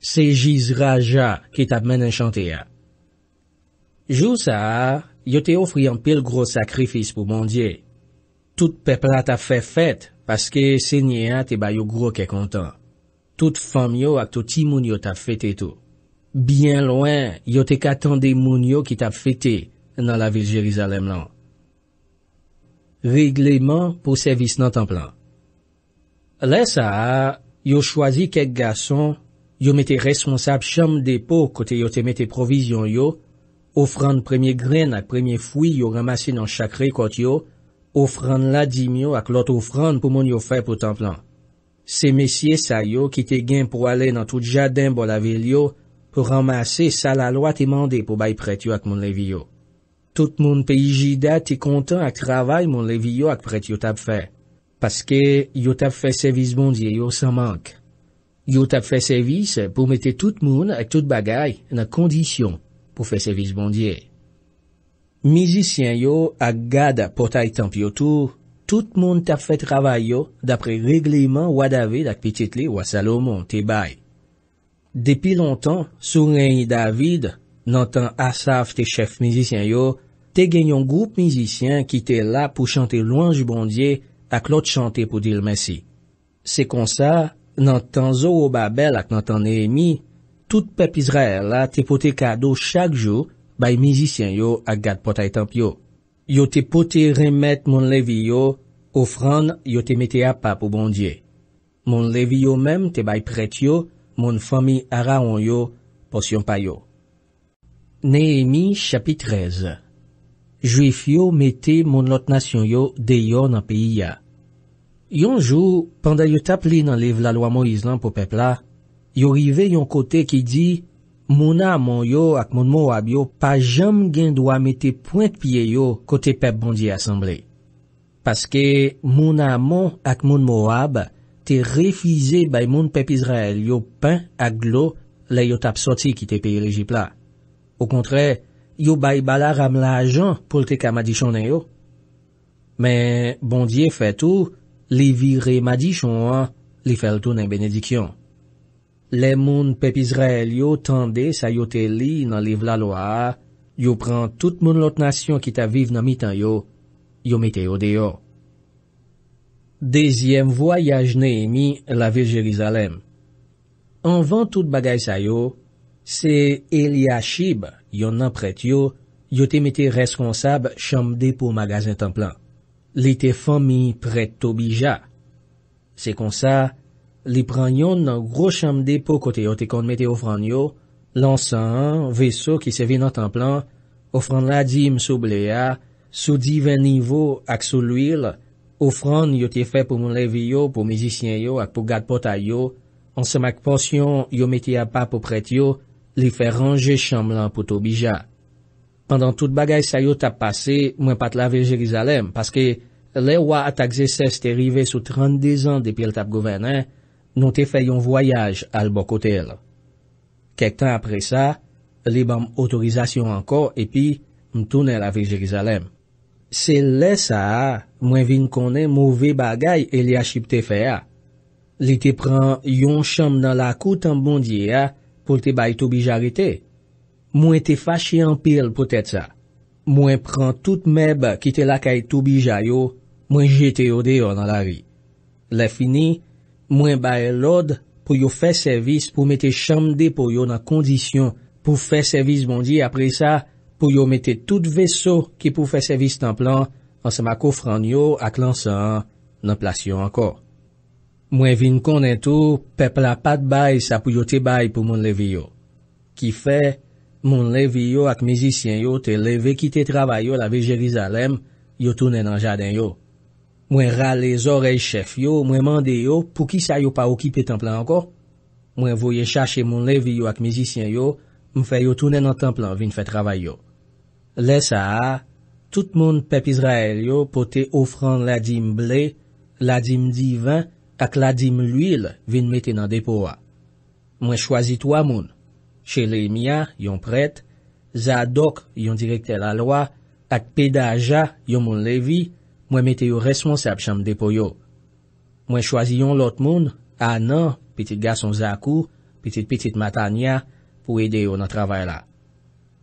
Se Jizra Ja ki tab men en chante ya. Jou sa, yo te ofri an pil gro sakrifis pou moun diye. Tout pepla tab fe fet, paske se nye a te bayo gro ke kontan. Tout fam yo ak tout timoun yo tab fet eto. Bien loin, yo te katande moun yo ki tap fete nan la vil Jerizalem lan. Regleman pou servis nan Templan Lè sa, yo chwazi kek gason, yo mette responsab chanm depo kote yo te mette provizyon yo, ofran premye gren ak premye fwi yo ramase nan chakre kote yo, ofran ladim yo ak lot ofran pou moun yo fè pou Templan. Se mesye sa yo ki te gen pou ale nan tout jadin bol avil yo, ou ramase salalwa te mande pou bay pret yo ak moun leviyo. Tout moun pe ijida te kontan ak travay moun leviyo ak pret yo tap fe, paske yo tap fe servis bondye yo san mank. Yo tap fe servis pou mete tout moun ak tout bagay na kondisyon pou fe servis bondye. Mijisyen yo ak gada potay temp yo tou, tout moun tap fe travay yo dapre regleman wadavid ak pititli wasalomon te bay. Depi lontan, sou genyi David, nan tan Asaf te chef mizisyen yo, te genyon goup mizisyen ki te la pou chante lounj bondye ak lot chante pou dil mesi. Se kon sa, nan tan Zoho Babel ak nan tan Nehemi, tout pep Izrael la te pote kado chak jo bay mizisyen yo ak gad potay temp yo. Yo te pote remet moun levi yo, ofran yo te meteya pa pou bondye. Moun levi yo menm te bay pret yo moun fami ara on yo, pos yon pa yo. Nehemi chapit 13 Juif yo mette moun lot nasyon yo de yo nan peyi ya. Yon jou, panday yo tap li nan lev la lwa mou izlan pou pepla, yo rive yon kote ki di, moun amon yo ak moun mou ab yo pa jam gen dwa mette point piye yo kote pep bondi asemble. Paske moun amon ak moun mou ab yo, te refize bay moun pep Izrael yo pen ak glo le yo tap soti ki te peye rejipla. Ou kontre, yo bay bala ramla ajan pou te ka madichon en yo. Men, bondye fetou, li viri madichon an, li fel tou nan benedikyon. Le moun pep Izrael yo tende sa yo te li nan liv la lo a, yo pran tout moun lot nasyon ki ta viv nan mitan yo, yo mite yo deyo. Dezyem voyaj Nehemi la vil Jerizalem. Anvan tout bagay sayo, se Eliashib yon nan pret yo, yote mette responsab cham depo magazin templan. Li te fan mi pret to bija. Se konsa, li pran yon nan gro cham depo kote yote kon mette ofran yo, lansan, veso ki se vi nan templan, ofran la di m soubleya, sou divan nivo ak sou lwil, Ofran yo te fe pou moun levi yo, pou mizisyen yo, ak pou gad pota yo, an semak porsyon yo meti a pa pou pret yo, li fe ranje chanm lan pou tou bija. Pendan tout bagay sa yo tap pase, mwen pat lave Jerizalem, paske le wa atak zese se te rive sou 32 an depil tap govenen, non te fe yon voyaj al bokotel. Kek tan apre sa, li bam otorizasyon anko, epi mtoune lave Jerizalem. Se le sa a, mwen vin konen mouve bagay e li a ship te fe a. Li te pran yon chanm nan la koutan bondye a pou te bay toubijare te. Mwen te fache yon pil pou tete sa. Mwen pran tout meb ki te lakay toubijay yo, mwen jete yo de yo nan la vi. Le fini, mwen bay lode pou yo fe servis pou me te chanm de pou yo nan kondisyon pou fe servis bondye apre sa... pou yo mette tout veso ki pou fè servis templan an sema kofran yo ak lansan nan plasyon ankor. Mwen vin konen tou, pepla pat bay sa pou yo te bay pou moun levi yo. Ki fè, moun levi yo ak mizisyen yo te leve ki te travay yo la ve Jerizalem, yo tounen an jaden yo. Mwen rale zorey chef yo, mwen mande yo pou ki sa yo pa okipe templan ankor. Mwen voye chache moun levi yo ak mizisyen yo, mwen fè yo tounen an templan vin fè travay yo. Lesa a, tout moun pep Izrael yo pote ofran la dim ble, la dim divan ak la dim luil vin meten nan depo a. Mwen chwazi to a moun. Che le miya, yon pret, za dok yon direkte la loa, ak pedaja yon moun levi, mwen meten yo responsab chanm depo yo. Mwen chwazi yon lot moun, a nan, pitit gason zakou, pitit-pitit matanya, pou ede yo nan travay la.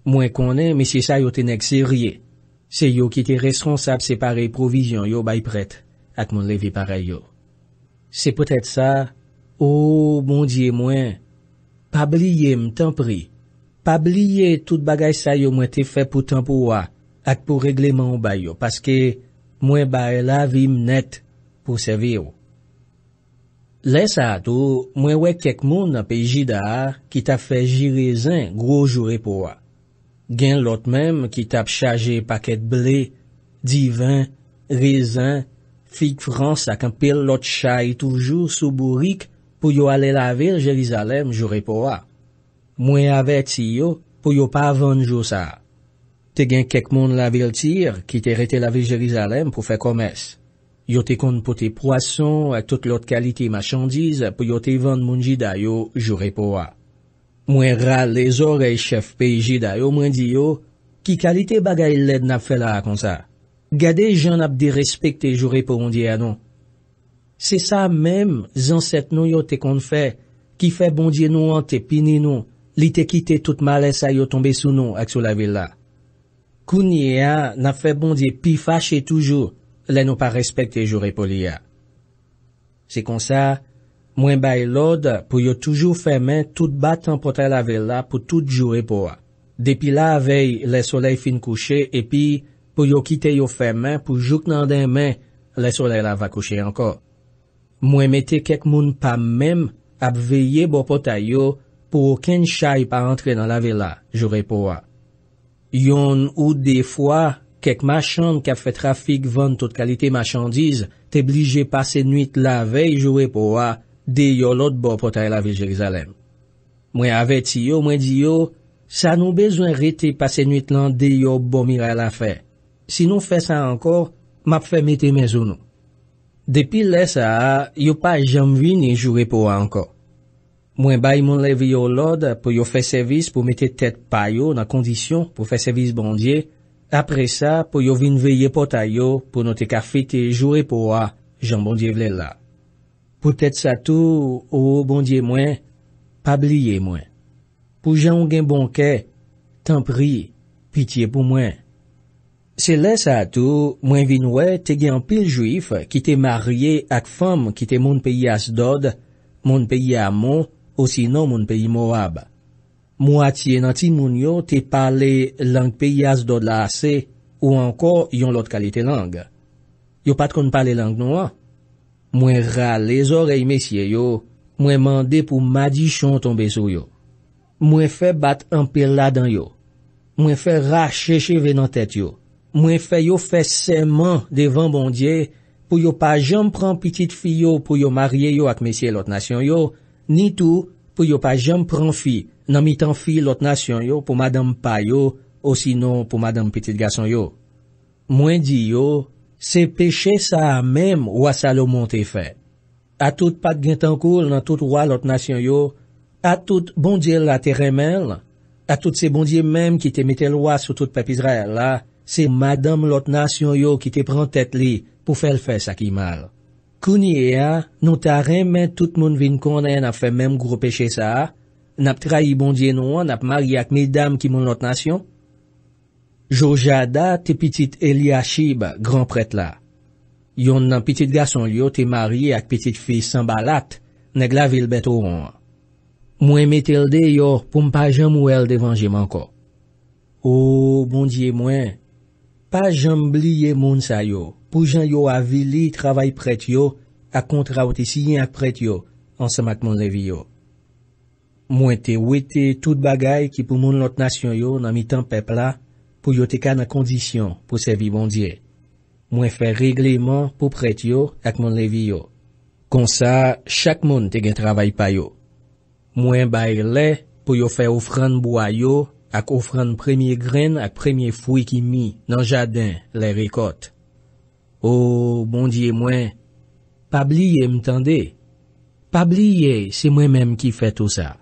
Mwen konen, misye sa yo tenek serye. Se yo ki te reskonsap separe provizyon yo bay pret, ak moun levi pare yo. Se potet sa, o, oh, moun diye mwen, pa bliye m'tan pri. Pa bliye tout bagay sa yo mwen te fe pou tan pou wa, ak pou regleman ou bay yo, paske mwen bay lavi mnet pou sevi yo. Le sa, tou, mwen wek kek moun api jida ki ta fe jire zin gro jure pou wa. Gen lot menm ki tap chaje paket ble, divan, rezan, fik frans ak an pel lot chay toujou sou burik pou yo ale la vil Jelizalem jure po a. Mwen ave tiyo pou yo pa avon jo sa. Te gen kek mon la vil tir ki te rete la vil Jelizalem pou fe komes. Yo te kon pou te poason ak tout lot kalite machandiz pou yo te van mounji dayo jure po a. Mwen ral le zon gay chef pe i jida yo mwen di yo ki kalite bagay led na fe la akonsa. Gade jan ap di respekte jure pou on di ya non. Se sa menm zanset nou yo te kon fe ki fe bondye nou an te pini nou li te kite tout male sa yo tombe sou nou akso la vil la. Kouni ya na fe bondye pi fache toujou le nou pa respekte jure pou li ya. Se konsa... Mwen bay lode, pou yo toujou fèmen, tout bat an potè la vè la pou tout jouè pou a. Depi la vey, le soleil fin kouche, epi pou yo kite yo fèmen, pou jouk nan den men, le soleil la va kouche anko. Mwen mette kek moun pa mèm ap veye bo potè yo pou okèn chay pa antre nan la vè la, jouè pou a. Yon ou defwa, kek machan ke ap fè trafik vèn tout kalite machan diz, te blije pase nwit la vey jouè pou a, de yo lod bo potay la vil Jerizalem. Mwen avet si yo, mwen di yo, sa nou bezwen rete pase nwit lan de yo bo mire la fe. Sinon fe sa ankor, map fe mete mezounou. Depi le sa a, yo pa jenm vini jure po ankor. Mwen bay moun leve yo lod pou yo fe servis pou mete tet payo nan kondisyon pou fe servis bondye. Apre sa, pou yo vin veye potay yo pou note ka fite jure po a jenm bondye vle la. Poutet sa tou, ou bon diye mwen, pa bliye mwen. Pou jan ou gen bonke, tan pri, pitiye pou mwen. Se le sa tou, mwen vinwe, te gen pil juif ki te marye ak fam ki te moun peyi as dod, moun peyi amon, ou sino moun peyi mou ab. Mwa tiye nan ti moun yo, te pale lang peyi as dod la ase, ou anko yon lot kalite lang. Yo pat kon pale lang nou an. Mwen ra les orey mesye yo, mwen mande pou ma di chon ton beso yo. Mwen fe bat anpil la dan yo. Mwen fe ra cheche ven an tete yo. Mwen fe yo fe seman devan bondye pou yo pa jem pran pitit fi yo pou yo marye yo ak mesye lot nasyon yo, ni tou pou yo pa jem pran fi nan mitan fi lot nasyon yo pou madame pa yo, o sino pou madame pitit gason yo. Mwen di yo... Se peche sa mèm wwa salo mwante fe. A tout pat gintankoul nan tout wwa lotnasyon yo, a tout bondye la te remen, a tout se bondye mèm ki te metel wwa sou tout pepiz rayal la, se madame lotnasyon yo ki te pren tet li pou fel fe sakimal. Kouni e a, nou ta remen tout moun vin konen a fe mèm gro peche sa, nap tra yi bondye nou an ap mag yak mi dam ki moun lotnasyon, Jojada te pitit Eliachib, gran pret la. Yon nan pitit gason yo te marye ak pitit fis Sambalat, neg la vilbet ou an. Mwen metelde yo pou mpa jem ou el devanjim anko. O, oh, bondye mwen, pa jem bliye moun sa yo, pou jan yo avili travay pret yo, ak kontra ou te siyen ak pret yo, ansa mat moun evi yo. Mwen te wete tout bagay ki pou moun lot nasyon yo nan mitan pepla, pou yo te ka nan kondisyon pou sevi bondye. Mwen fè regleman pou pret yo ak moun levi yo. Kon sa, chak moun te gen travay pa yo. Mwen bay le pou yo fè ofran boya yo ak ofran premye gren ak premye fwi ki mi nan jadin le rekot. O, bondye mwen, pabliye mtande. Pabliye se mwen menm ki fè tou sa.